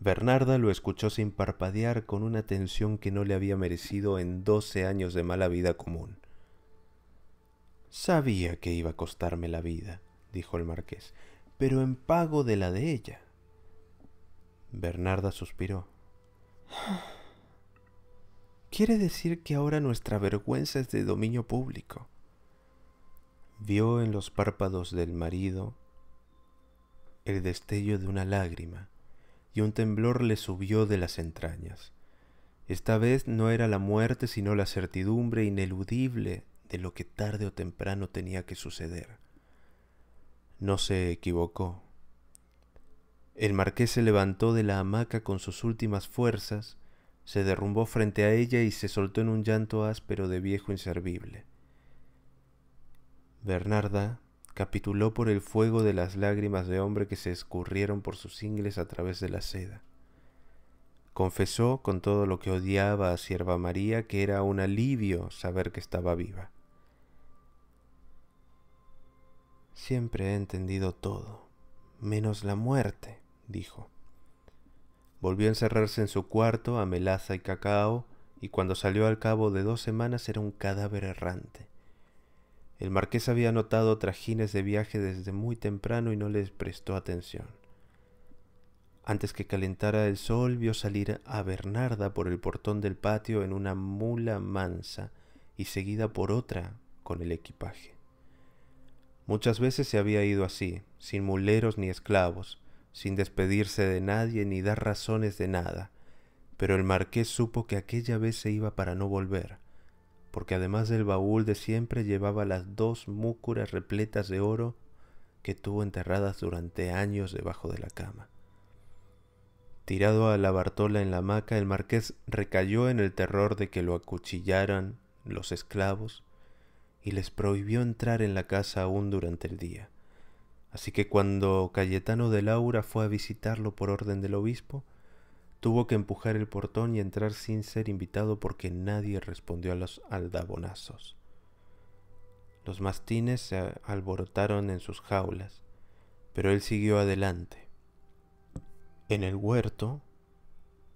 Bernarda lo escuchó sin parpadear con una atención que no le había merecido en doce años de mala vida común. Sabía que iba a costarme la vida, dijo el marqués, pero en pago de la de ella. Bernarda suspiró. Quiere decir que ahora nuestra vergüenza es de dominio público. Vio en los párpados del marido el destello de una lágrima y un temblor le subió de las entrañas. Esta vez no era la muerte sino la certidumbre ineludible de lo que tarde o temprano tenía que suceder. No se equivocó. El marqués se levantó de la hamaca con sus últimas fuerzas se derrumbó frente a ella y se soltó en un llanto áspero de viejo inservible. Bernarda capituló por el fuego de las lágrimas de hombre que se escurrieron por sus ingles a través de la seda. Confesó con todo lo que odiaba a Sierva María que era un alivio saber que estaba viva. Siempre he entendido todo, menos la muerte, dijo. Volvió a encerrarse en su cuarto a melaza y cacao, y cuando salió al cabo de dos semanas era un cadáver errante. El marqués había notado trajines de viaje desde muy temprano y no les prestó atención. Antes que calentara el sol, vio salir a Bernarda por el portón del patio en una mula mansa y seguida por otra con el equipaje. Muchas veces se había ido así, sin muleros ni esclavos, sin despedirse de nadie ni dar razones de nada, pero el marqués supo que aquella vez se iba para no volver, porque además del baúl de siempre llevaba las dos múcuras repletas de oro que tuvo enterradas durante años debajo de la cama. Tirado a la Bartola en la hamaca, el marqués recayó en el terror de que lo acuchillaran los esclavos y les prohibió entrar en la casa aún durante el día. Así que cuando Cayetano de Laura fue a visitarlo por orden del obispo, tuvo que empujar el portón y entrar sin ser invitado porque nadie respondió a los aldabonazos. Los mastines se alborotaron en sus jaulas, pero él siguió adelante. En el huerto,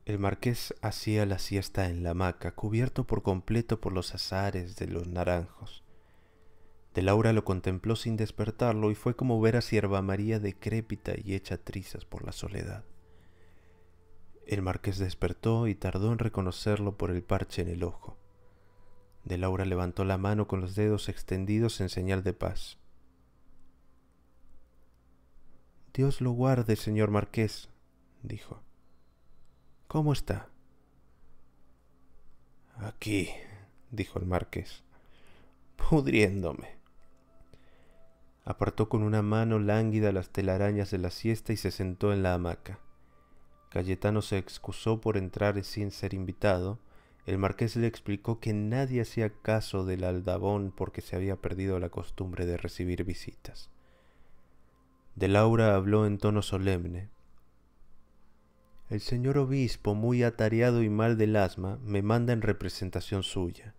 el marqués hacía la siesta en la hamaca, cubierto por completo por los azares de los naranjos. De Laura lo contempló sin despertarlo y fue como ver a Sierva María decrépita y hecha trizas por la soledad. El marqués despertó y tardó en reconocerlo por el parche en el ojo. De Laura levantó la mano con los dedos extendidos en señal de paz. Dios lo guarde, señor marqués, dijo. ¿Cómo está? Aquí, dijo el marqués, pudriéndome apartó con una mano lánguida las telarañas de la siesta y se sentó en la hamaca. Cayetano se excusó por entrar sin ser invitado. El marqués le explicó que nadie hacía caso del aldabón porque se había perdido la costumbre de recibir visitas. De Laura habló en tono solemne. El señor obispo, muy atareado y mal del asma, me manda en representación suya.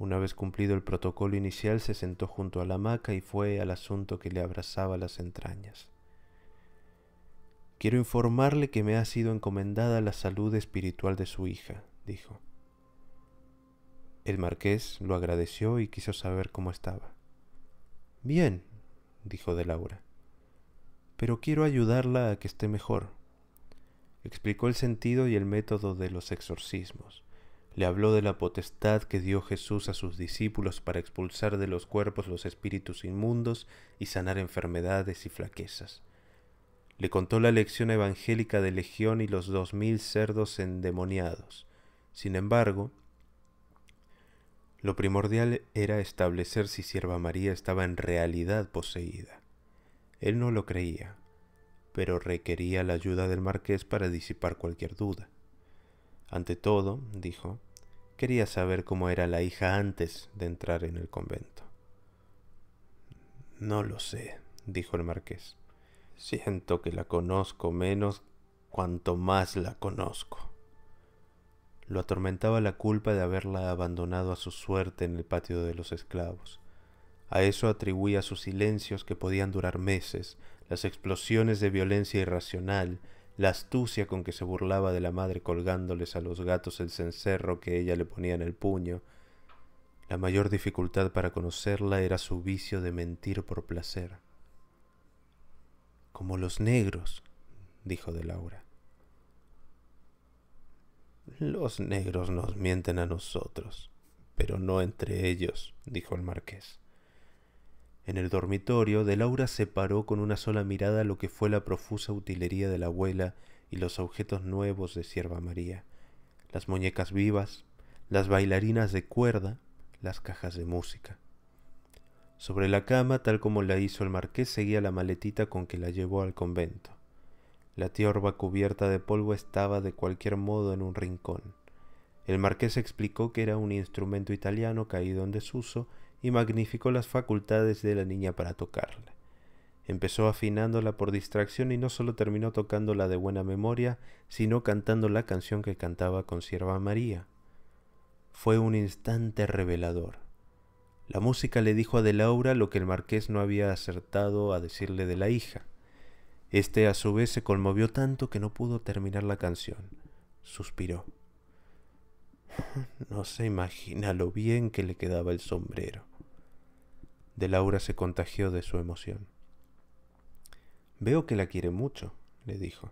Una vez cumplido el protocolo inicial, se sentó junto a la hamaca y fue al asunto que le abrazaba las entrañas. Quiero informarle que me ha sido encomendada la salud espiritual de su hija, dijo. El marqués lo agradeció y quiso saber cómo estaba. Bien, dijo de Laura, pero quiero ayudarla a que esté mejor. Explicó el sentido y el método de los exorcismos le habló de la potestad que dio Jesús a sus discípulos para expulsar de los cuerpos los espíritus inmundos y sanar enfermedades y flaquezas. Le contó la lección evangélica de Legión y los dos mil cerdos endemoniados. Sin embargo, lo primordial era establecer si Sierva María estaba en realidad poseída. Él no lo creía, pero requería la ayuda del marqués para disipar cualquier duda. Ante todo, dijo, Quería saber cómo era la hija antes de entrar en el convento. No lo sé, dijo el marqués. Siento que la conozco menos cuanto más la conozco. Lo atormentaba la culpa de haberla abandonado a su suerte en el patio de los esclavos. A eso atribuía sus silencios que podían durar meses, las explosiones de violencia irracional, la astucia con que se burlaba de la madre colgándoles a los gatos el cencerro que ella le ponía en el puño. La mayor dificultad para conocerla era su vicio de mentir por placer. Como los negros, dijo de Laura. Los negros nos mienten a nosotros, pero no entre ellos, dijo el marqués. En el dormitorio, de Laura paró con una sola mirada lo que fue la profusa utilería de la abuela y los objetos nuevos de Sierva María, las muñecas vivas, las bailarinas de cuerda, las cajas de música. Sobre la cama, tal como la hizo el marqués, seguía la maletita con que la llevó al convento. La tiorba cubierta de polvo estaba de cualquier modo en un rincón. El marqués explicó que era un instrumento italiano caído en desuso y magnificó las facultades de la niña para tocarla. Empezó afinándola por distracción y no solo terminó tocándola de buena memoria, sino cantando la canción que cantaba con Sierva María. Fue un instante revelador. La música le dijo a De Laura lo que el marqués no había acertado a decirle de la hija. Este a su vez se conmovió tanto que no pudo terminar la canción. Suspiró. No se imagina lo bien que le quedaba el sombrero. De Laura se contagió de su emoción. Veo que la quiere mucho, le dijo.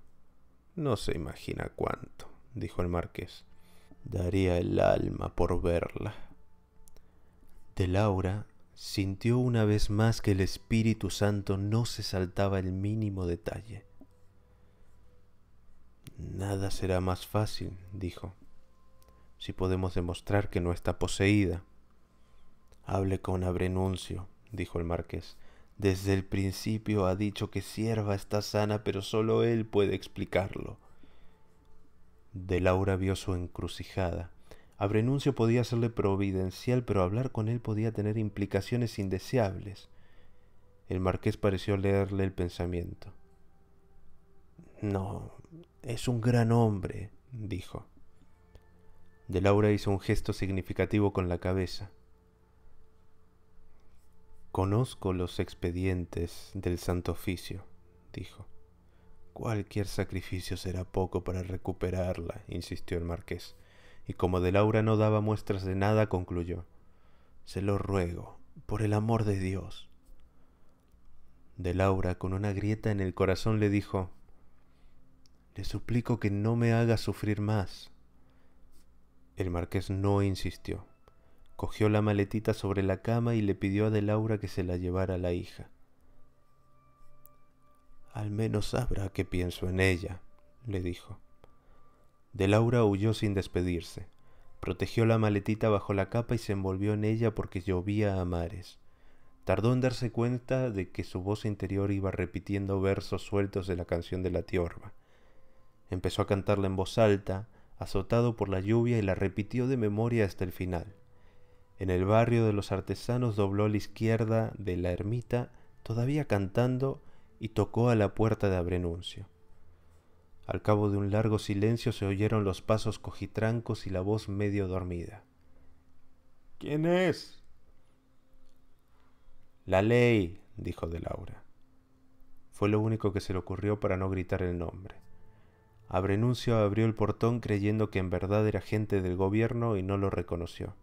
No se imagina cuánto, dijo el marqués. Daría el alma por verla. De Laura sintió una vez más que el Espíritu Santo no se saltaba el mínimo detalle. Nada será más fácil, dijo, si podemos demostrar que no está poseída. Hable con abrenuncio, dijo el marqués. Desde el principio ha dicho que Sierva está sana, pero solo él puede explicarlo. De Laura vio su encrucijada. Abrenuncio podía serle providencial, pero hablar con él podía tener implicaciones indeseables. El marqués pareció leerle el pensamiento. No, es un gran hombre, dijo. De Laura hizo un gesto significativo con la cabeza. Conozco los expedientes del Santo Oficio, dijo. Cualquier sacrificio será poco para recuperarla, insistió el marqués, y como de Laura no daba muestras de nada, concluyó. Se lo ruego, por el amor de Dios. De Laura, con una grieta en el corazón, le dijo, Le suplico que no me haga sufrir más. El marqués no insistió. Cogió la maletita sobre la cama y le pidió a De Laura que se la llevara a la hija. Al menos sabrá que pienso en ella, le dijo. De Laura huyó sin despedirse. Protegió la maletita bajo la capa y se envolvió en ella porque llovía a mares. Tardó en darse cuenta de que su voz interior iba repitiendo versos sueltos de la canción de la tiorba. Empezó a cantarla en voz alta, azotado por la lluvia, y la repitió de memoria hasta el final. En el barrio de los artesanos dobló a la izquierda de la ermita, todavía cantando, y tocó a la puerta de Abrenuncio. Al cabo de un largo silencio se oyeron los pasos cojitrancos y la voz medio dormida. ¿Quién es? La ley, dijo de Laura. Fue lo único que se le ocurrió para no gritar el nombre. Abrenuncio abrió el portón creyendo que en verdad era gente del gobierno y no lo reconoció.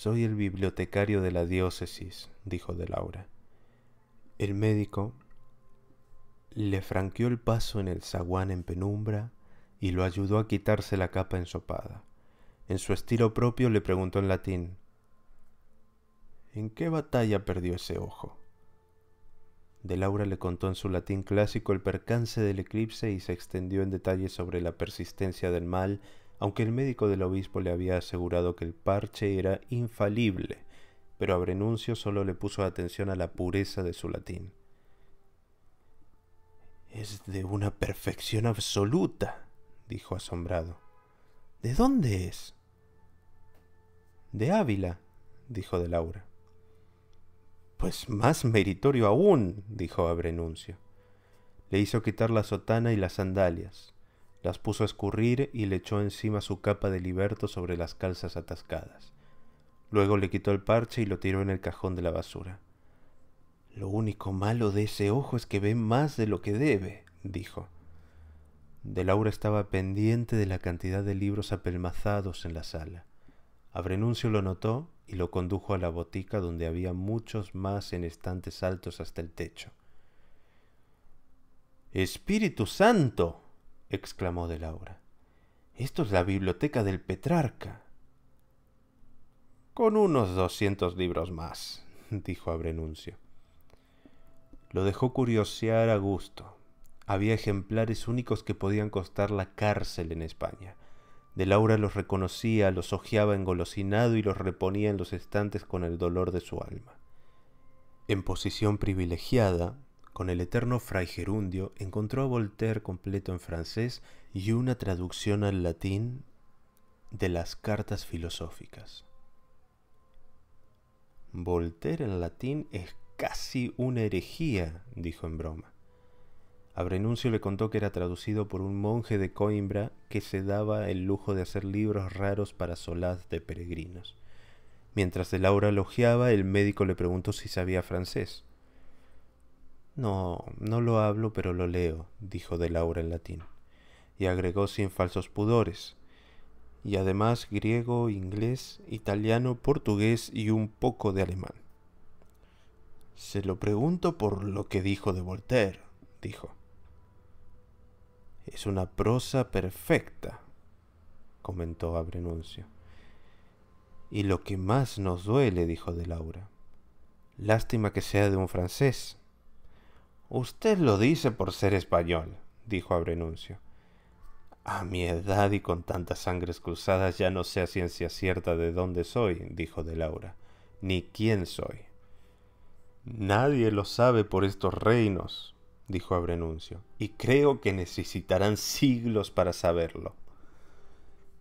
Soy el bibliotecario de la diócesis, dijo de Laura. El médico le franqueó el paso en el zaguán en penumbra y lo ayudó a quitarse la capa ensopada. En su estilo propio le preguntó en latín, ¿En qué batalla perdió ese ojo? De Laura le contó en su latín clásico el percance del eclipse y se extendió en detalle sobre la persistencia del mal aunque el médico del obispo le había asegurado que el parche era infalible, pero Abrenuncio solo le puso atención a la pureza de su latín. Es de una perfección absoluta, dijo asombrado. ¿De dónde es? De Ávila, dijo de Laura. Pues más meritorio aún, dijo Abrenuncio. Le hizo quitar la sotana y las sandalias, las puso a escurrir y le echó encima su capa de liberto sobre las calzas atascadas. Luego le quitó el parche y lo tiró en el cajón de la basura. Lo único malo de ese ojo es que ve más de lo que debe, dijo. De Laura estaba pendiente de la cantidad de libros apelmazados en la sala. Abrenuncio lo notó y lo condujo a la botica donde había muchos más en estantes altos hasta el techo. Espíritu Santo, exclamó de Laura. Esto es la biblioteca del Petrarca. Con unos doscientos libros más, dijo Abrenuncio. Lo dejó curiosear a gusto. Había ejemplares únicos que podían costar la cárcel en España. De Laura los reconocía, los ojeaba engolosinado y los reponía en los estantes con el dolor de su alma. En posición privilegiada, con el eterno Fray Gerundio, encontró a Voltaire completo en francés y una traducción al latín de las cartas filosóficas. Voltaire en latín es casi una herejía, dijo en broma. Abrenuncio le contó que era traducido por un monje de Coimbra que se daba el lujo de hacer libros raros para solaz de peregrinos. Mientras de Laura elogiaba, el médico le preguntó si sabía francés. No, no lo hablo, pero lo leo, dijo de Laura en latín, y agregó sin falsos pudores. Y además griego, inglés, italiano, portugués y un poco de alemán. Se lo pregunto por lo que dijo de Voltaire, dijo. Es una prosa perfecta, comentó Abrenuncio. Y lo que más nos duele, dijo de Laura. Lástima que sea de un francés, Usted lo dice por ser español, dijo Abrenuncio. A mi edad y con tantas sangres cruzadas ya no sé a ciencia cierta de dónde soy, dijo de Laura, ni quién soy. Nadie lo sabe por estos reinos, dijo Abrenuncio, y creo que necesitarán siglos para saberlo.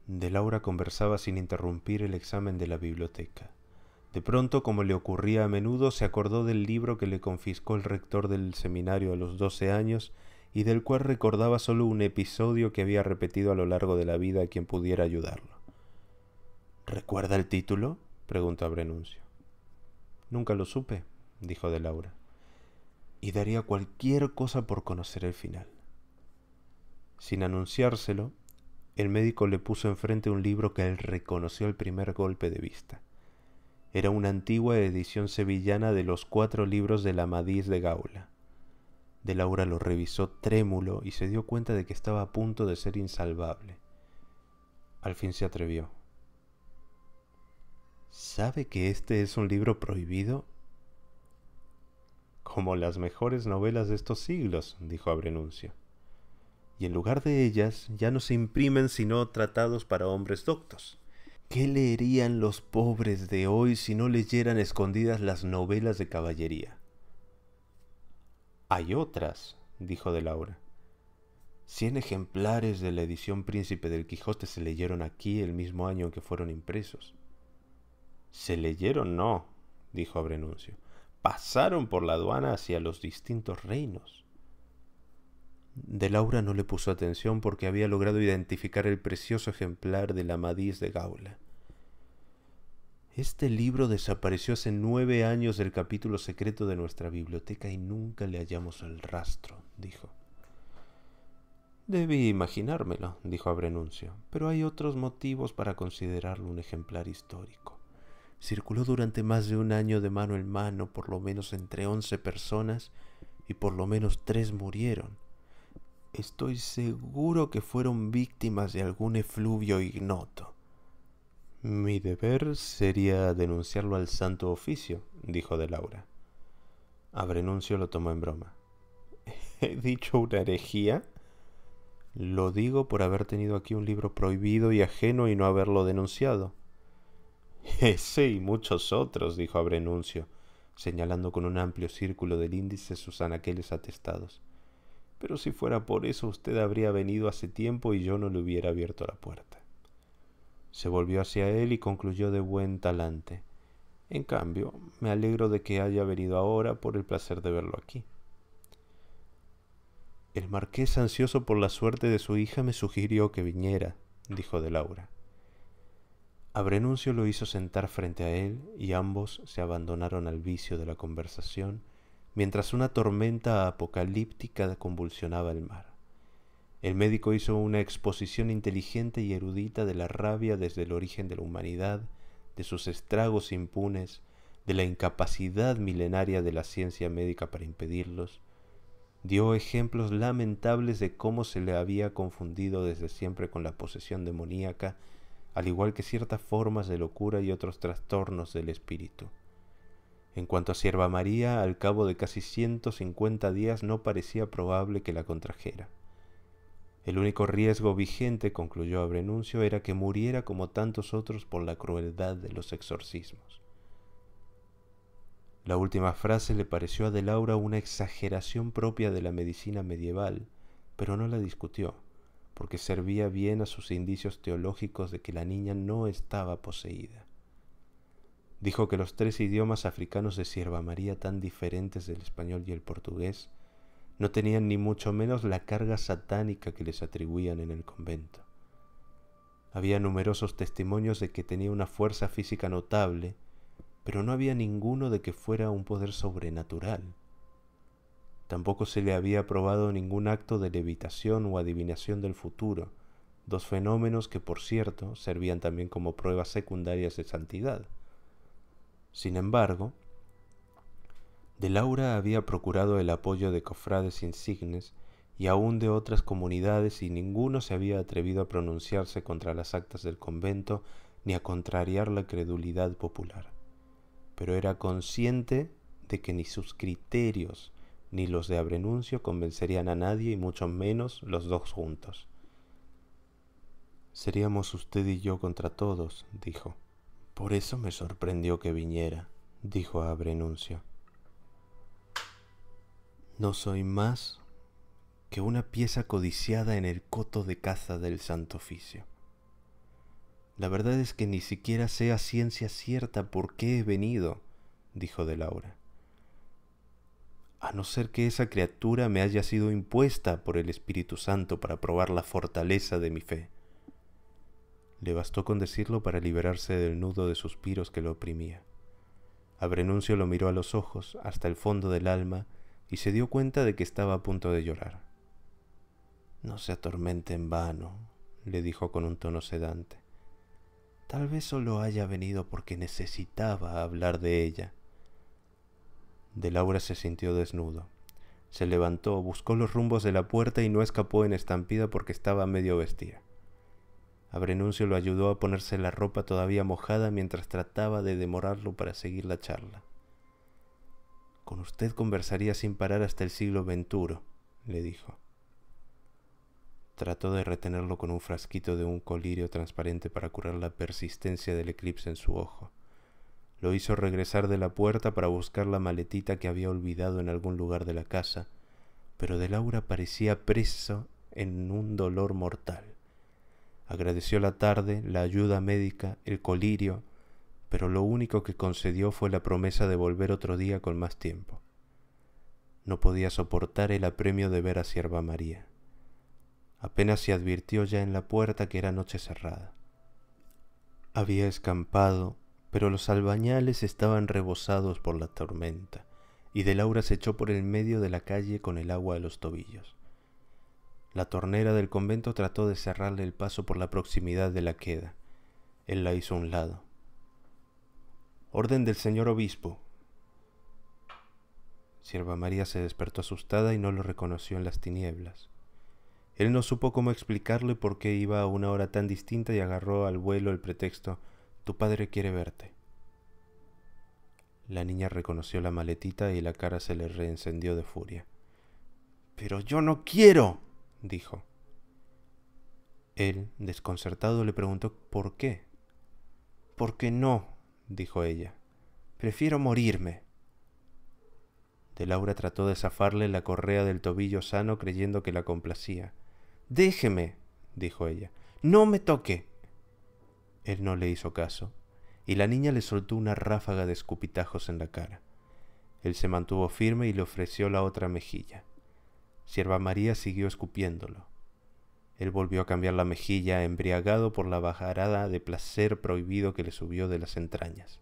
De Laura conversaba sin interrumpir el examen de la biblioteca. De pronto, como le ocurría a menudo, se acordó del libro que le confiscó el rector del seminario a los doce años y del cual recordaba solo un episodio que había repetido a lo largo de la vida a quien pudiera ayudarlo. ¿Recuerda el título? preguntó Brenuncio. Nunca lo supe, dijo de Laura, y daría cualquier cosa por conocer el final. Sin anunciárselo, el médico le puso enfrente un libro que él reconoció al primer golpe de vista era una antigua edición sevillana de los cuatro libros de la Amadís de Gaula. De Laura lo revisó trémulo y se dio cuenta de que estaba a punto de ser insalvable. Al fin se atrevió. ¿Sabe que este es un libro prohibido? Como las mejores novelas de estos siglos, dijo Abrenuncio. Y en lugar de ellas ya no se imprimen sino tratados para hombres doctos. ¿Qué leerían los pobres de hoy si no leyeran escondidas las novelas de caballería? Hay otras, dijo de Laura. Cien ejemplares de la edición Príncipe del Quijote se leyeron aquí el mismo año en que fueron impresos. Se leyeron, no, dijo Abrenuncio. Pasaron por la aduana hacia los distintos reinos. De Laura no le puso atención porque había logrado identificar el precioso ejemplar de la de Gaula. Este libro desapareció hace nueve años del capítulo secreto de nuestra biblioteca y nunca le hallamos el rastro, dijo. Debí imaginármelo, dijo Abrenuncio, pero hay otros motivos para considerarlo un ejemplar histórico. Circuló durante más de un año de mano en mano por lo menos entre once personas y por lo menos tres murieron estoy seguro que fueron víctimas de algún efluvio ignoto. Mi deber sería denunciarlo al santo oficio, dijo de Laura. Abrenuncio lo tomó en broma. ¿He dicho una herejía? Lo digo por haber tenido aquí un libro prohibido y ajeno y no haberlo denunciado. Ese eh, y muchos otros, dijo Abrenuncio, señalando con un amplio círculo del índice sus anaqueles atestados pero si fuera por eso usted habría venido hace tiempo y yo no le hubiera abierto la puerta. Se volvió hacia él y concluyó de buen talante. En cambio, me alegro de que haya venido ahora por el placer de verlo aquí. El marqués, ansioso por la suerte de su hija, me sugirió que viniera, dijo de Laura. Abrenuncio lo hizo sentar frente a él y ambos se abandonaron al vicio de la conversación mientras una tormenta apocalíptica convulsionaba el mar. El médico hizo una exposición inteligente y erudita de la rabia desde el origen de la humanidad, de sus estragos impunes, de la incapacidad milenaria de la ciencia médica para impedirlos, dio ejemplos lamentables de cómo se le había confundido desde siempre con la posesión demoníaca, al igual que ciertas formas de locura y otros trastornos del espíritu. En cuanto a Sierva María, al cabo de casi 150 días no parecía probable que la contrajera. El único riesgo vigente, concluyó Abrenuncio, era que muriera como tantos otros por la crueldad de los exorcismos. La última frase le pareció a De Laura una exageración propia de la medicina medieval, pero no la discutió, porque servía bien a sus indicios teológicos de que la niña no estaba poseída. Dijo que los tres idiomas africanos de Sierva María, tan diferentes del español y el portugués, no tenían ni mucho menos la carga satánica que les atribuían en el convento. Había numerosos testimonios de que tenía una fuerza física notable, pero no había ninguno de que fuera un poder sobrenatural. Tampoco se le había probado ningún acto de levitación o adivinación del futuro, dos fenómenos que, por cierto, servían también como pruebas secundarias de santidad. Sin embargo, de Laura había procurado el apoyo de cofrades insignes y aún de otras comunidades y ninguno se había atrevido a pronunciarse contra las actas del convento ni a contrariar la credulidad popular. Pero era consciente de que ni sus criterios ni los de Abrenuncio convencerían a nadie y mucho menos los dos juntos. Seríamos usted y yo contra todos, dijo. Por eso me sorprendió que viniera, dijo Abrenuncio. No soy más que una pieza codiciada en el coto de caza del Santo Oficio. La verdad es que ni siquiera sé a ciencia cierta por qué he venido, dijo de Laura. A no ser que esa criatura me haya sido impuesta por el Espíritu Santo para probar la fortaleza de mi fe. Le bastó con decirlo para liberarse del nudo de suspiros que lo oprimía. Abrenuncio lo miró a los ojos, hasta el fondo del alma, y se dio cuenta de que estaba a punto de llorar. No se atormente en vano, le dijo con un tono sedante. Tal vez solo haya venido porque necesitaba hablar de ella. De Laura se sintió desnudo. Se levantó, buscó los rumbos de la puerta y no escapó en estampida porque estaba medio vestida. Abrenuncio lo ayudó a ponerse la ropa todavía mojada mientras trataba de demorarlo para seguir la charla. Con usted conversaría sin parar hasta el siglo Venturo, le dijo. Trató de retenerlo con un frasquito de un colirio transparente para curar la persistencia del eclipse en su ojo. Lo hizo regresar de la puerta para buscar la maletita que había olvidado en algún lugar de la casa, pero de Laura parecía preso en un dolor mortal. Agradeció la tarde, la ayuda médica, el colirio, pero lo único que concedió fue la promesa de volver otro día con más tiempo. No podía soportar el apremio de ver a Sierva María. Apenas se advirtió ya en la puerta que era noche cerrada. Había escampado, pero los albañales estaban rebosados por la tormenta, y de Laura se echó por el medio de la calle con el agua de los tobillos. La tornera del convento trató de cerrarle el paso por la proximidad de la queda. Él la hizo a un lado. Orden del señor obispo. Sierva María se despertó asustada y no lo reconoció en las tinieblas. Él no supo cómo explicarle por qué iba a una hora tan distinta y agarró al vuelo el pretexto, tu padre quiere verte. La niña reconoció la maletita y la cara se le reencendió de furia. Pero yo no quiero, dijo. Él, desconcertado, le preguntó por qué. Porque no, dijo ella. Prefiero morirme. De Laura trató de zafarle la correa del tobillo sano creyendo que la complacía. Déjeme, dijo ella. No me toque. Él no le hizo caso, y la niña le soltó una ráfaga de escupitajos en la cara. Él se mantuvo firme y le ofreció la otra mejilla. Sierva María siguió escupiéndolo. Él volvió a cambiar la mejilla, embriagado por la bajarada de placer prohibido que le subió de las entrañas.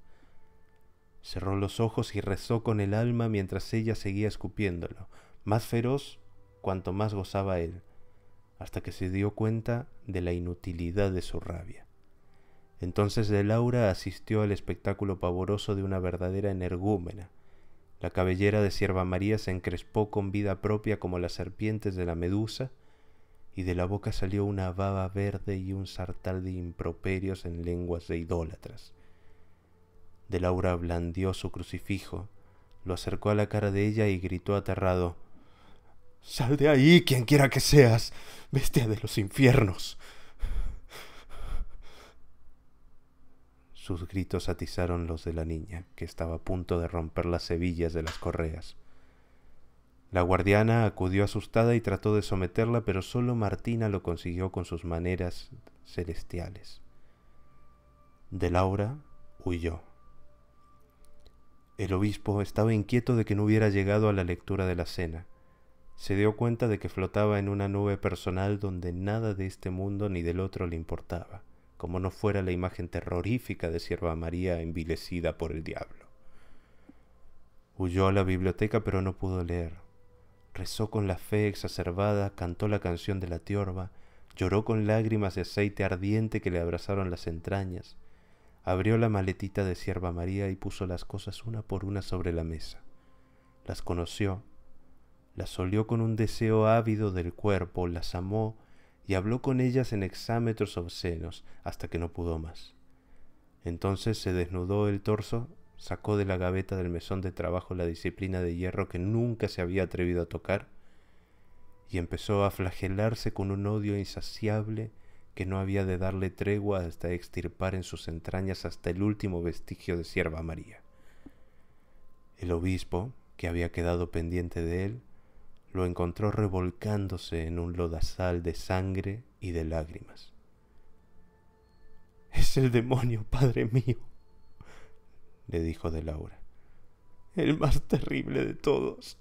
Cerró los ojos y rezó con el alma mientras ella seguía escupiéndolo, más feroz cuanto más gozaba él, hasta que se dio cuenta de la inutilidad de su rabia. Entonces de Laura asistió al espectáculo pavoroso de una verdadera energúmena, la cabellera de Sierva María se encrespó con vida propia como las serpientes de la medusa, y de la boca salió una baba verde y un sartal de improperios en lenguas de idólatras. De Laura blandió su crucifijo, lo acercó a la cara de ella y gritó aterrado Sal de ahí, quien quiera que seas, bestia de los infiernos. Sus gritos atizaron los de la niña, que estaba a punto de romper las hebillas de las correas. La guardiana acudió asustada y trató de someterla, pero solo Martina lo consiguió con sus maneras celestiales. De Laura huyó. El obispo estaba inquieto de que no hubiera llegado a la lectura de la cena. Se dio cuenta de que flotaba en una nube personal donde nada de este mundo ni del otro le importaba como no fuera la imagen terrorífica de Sierva María envilecida por el diablo. Huyó a la biblioteca pero no pudo leer. Rezó con la fe exacerbada, cantó la canción de la tiorba, lloró con lágrimas de aceite ardiente que le abrazaron las entrañas, abrió la maletita de Sierva María y puso las cosas una por una sobre la mesa. Las conoció, las olió con un deseo ávido del cuerpo, las amó, y habló con ellas en exámetros obscenos hasta que no pudo más. Entonces se desnudó el torso, sacó de la gaveta del mesón de trabajo la disciplina de hierro que nunca se había atrevido a tocar y empezó a flagelarse con un odio insaciable que no había de darle tregua hasta extirpar en sus entrañas hasta el último vestigio de sierva María. El obispo, que había quedado pendiente de él, lo encontró revolcándose en un lodazal de sangre y de lágrimas. Es el demonio, padre mío, le dijo de Laura, el más terrible de todos.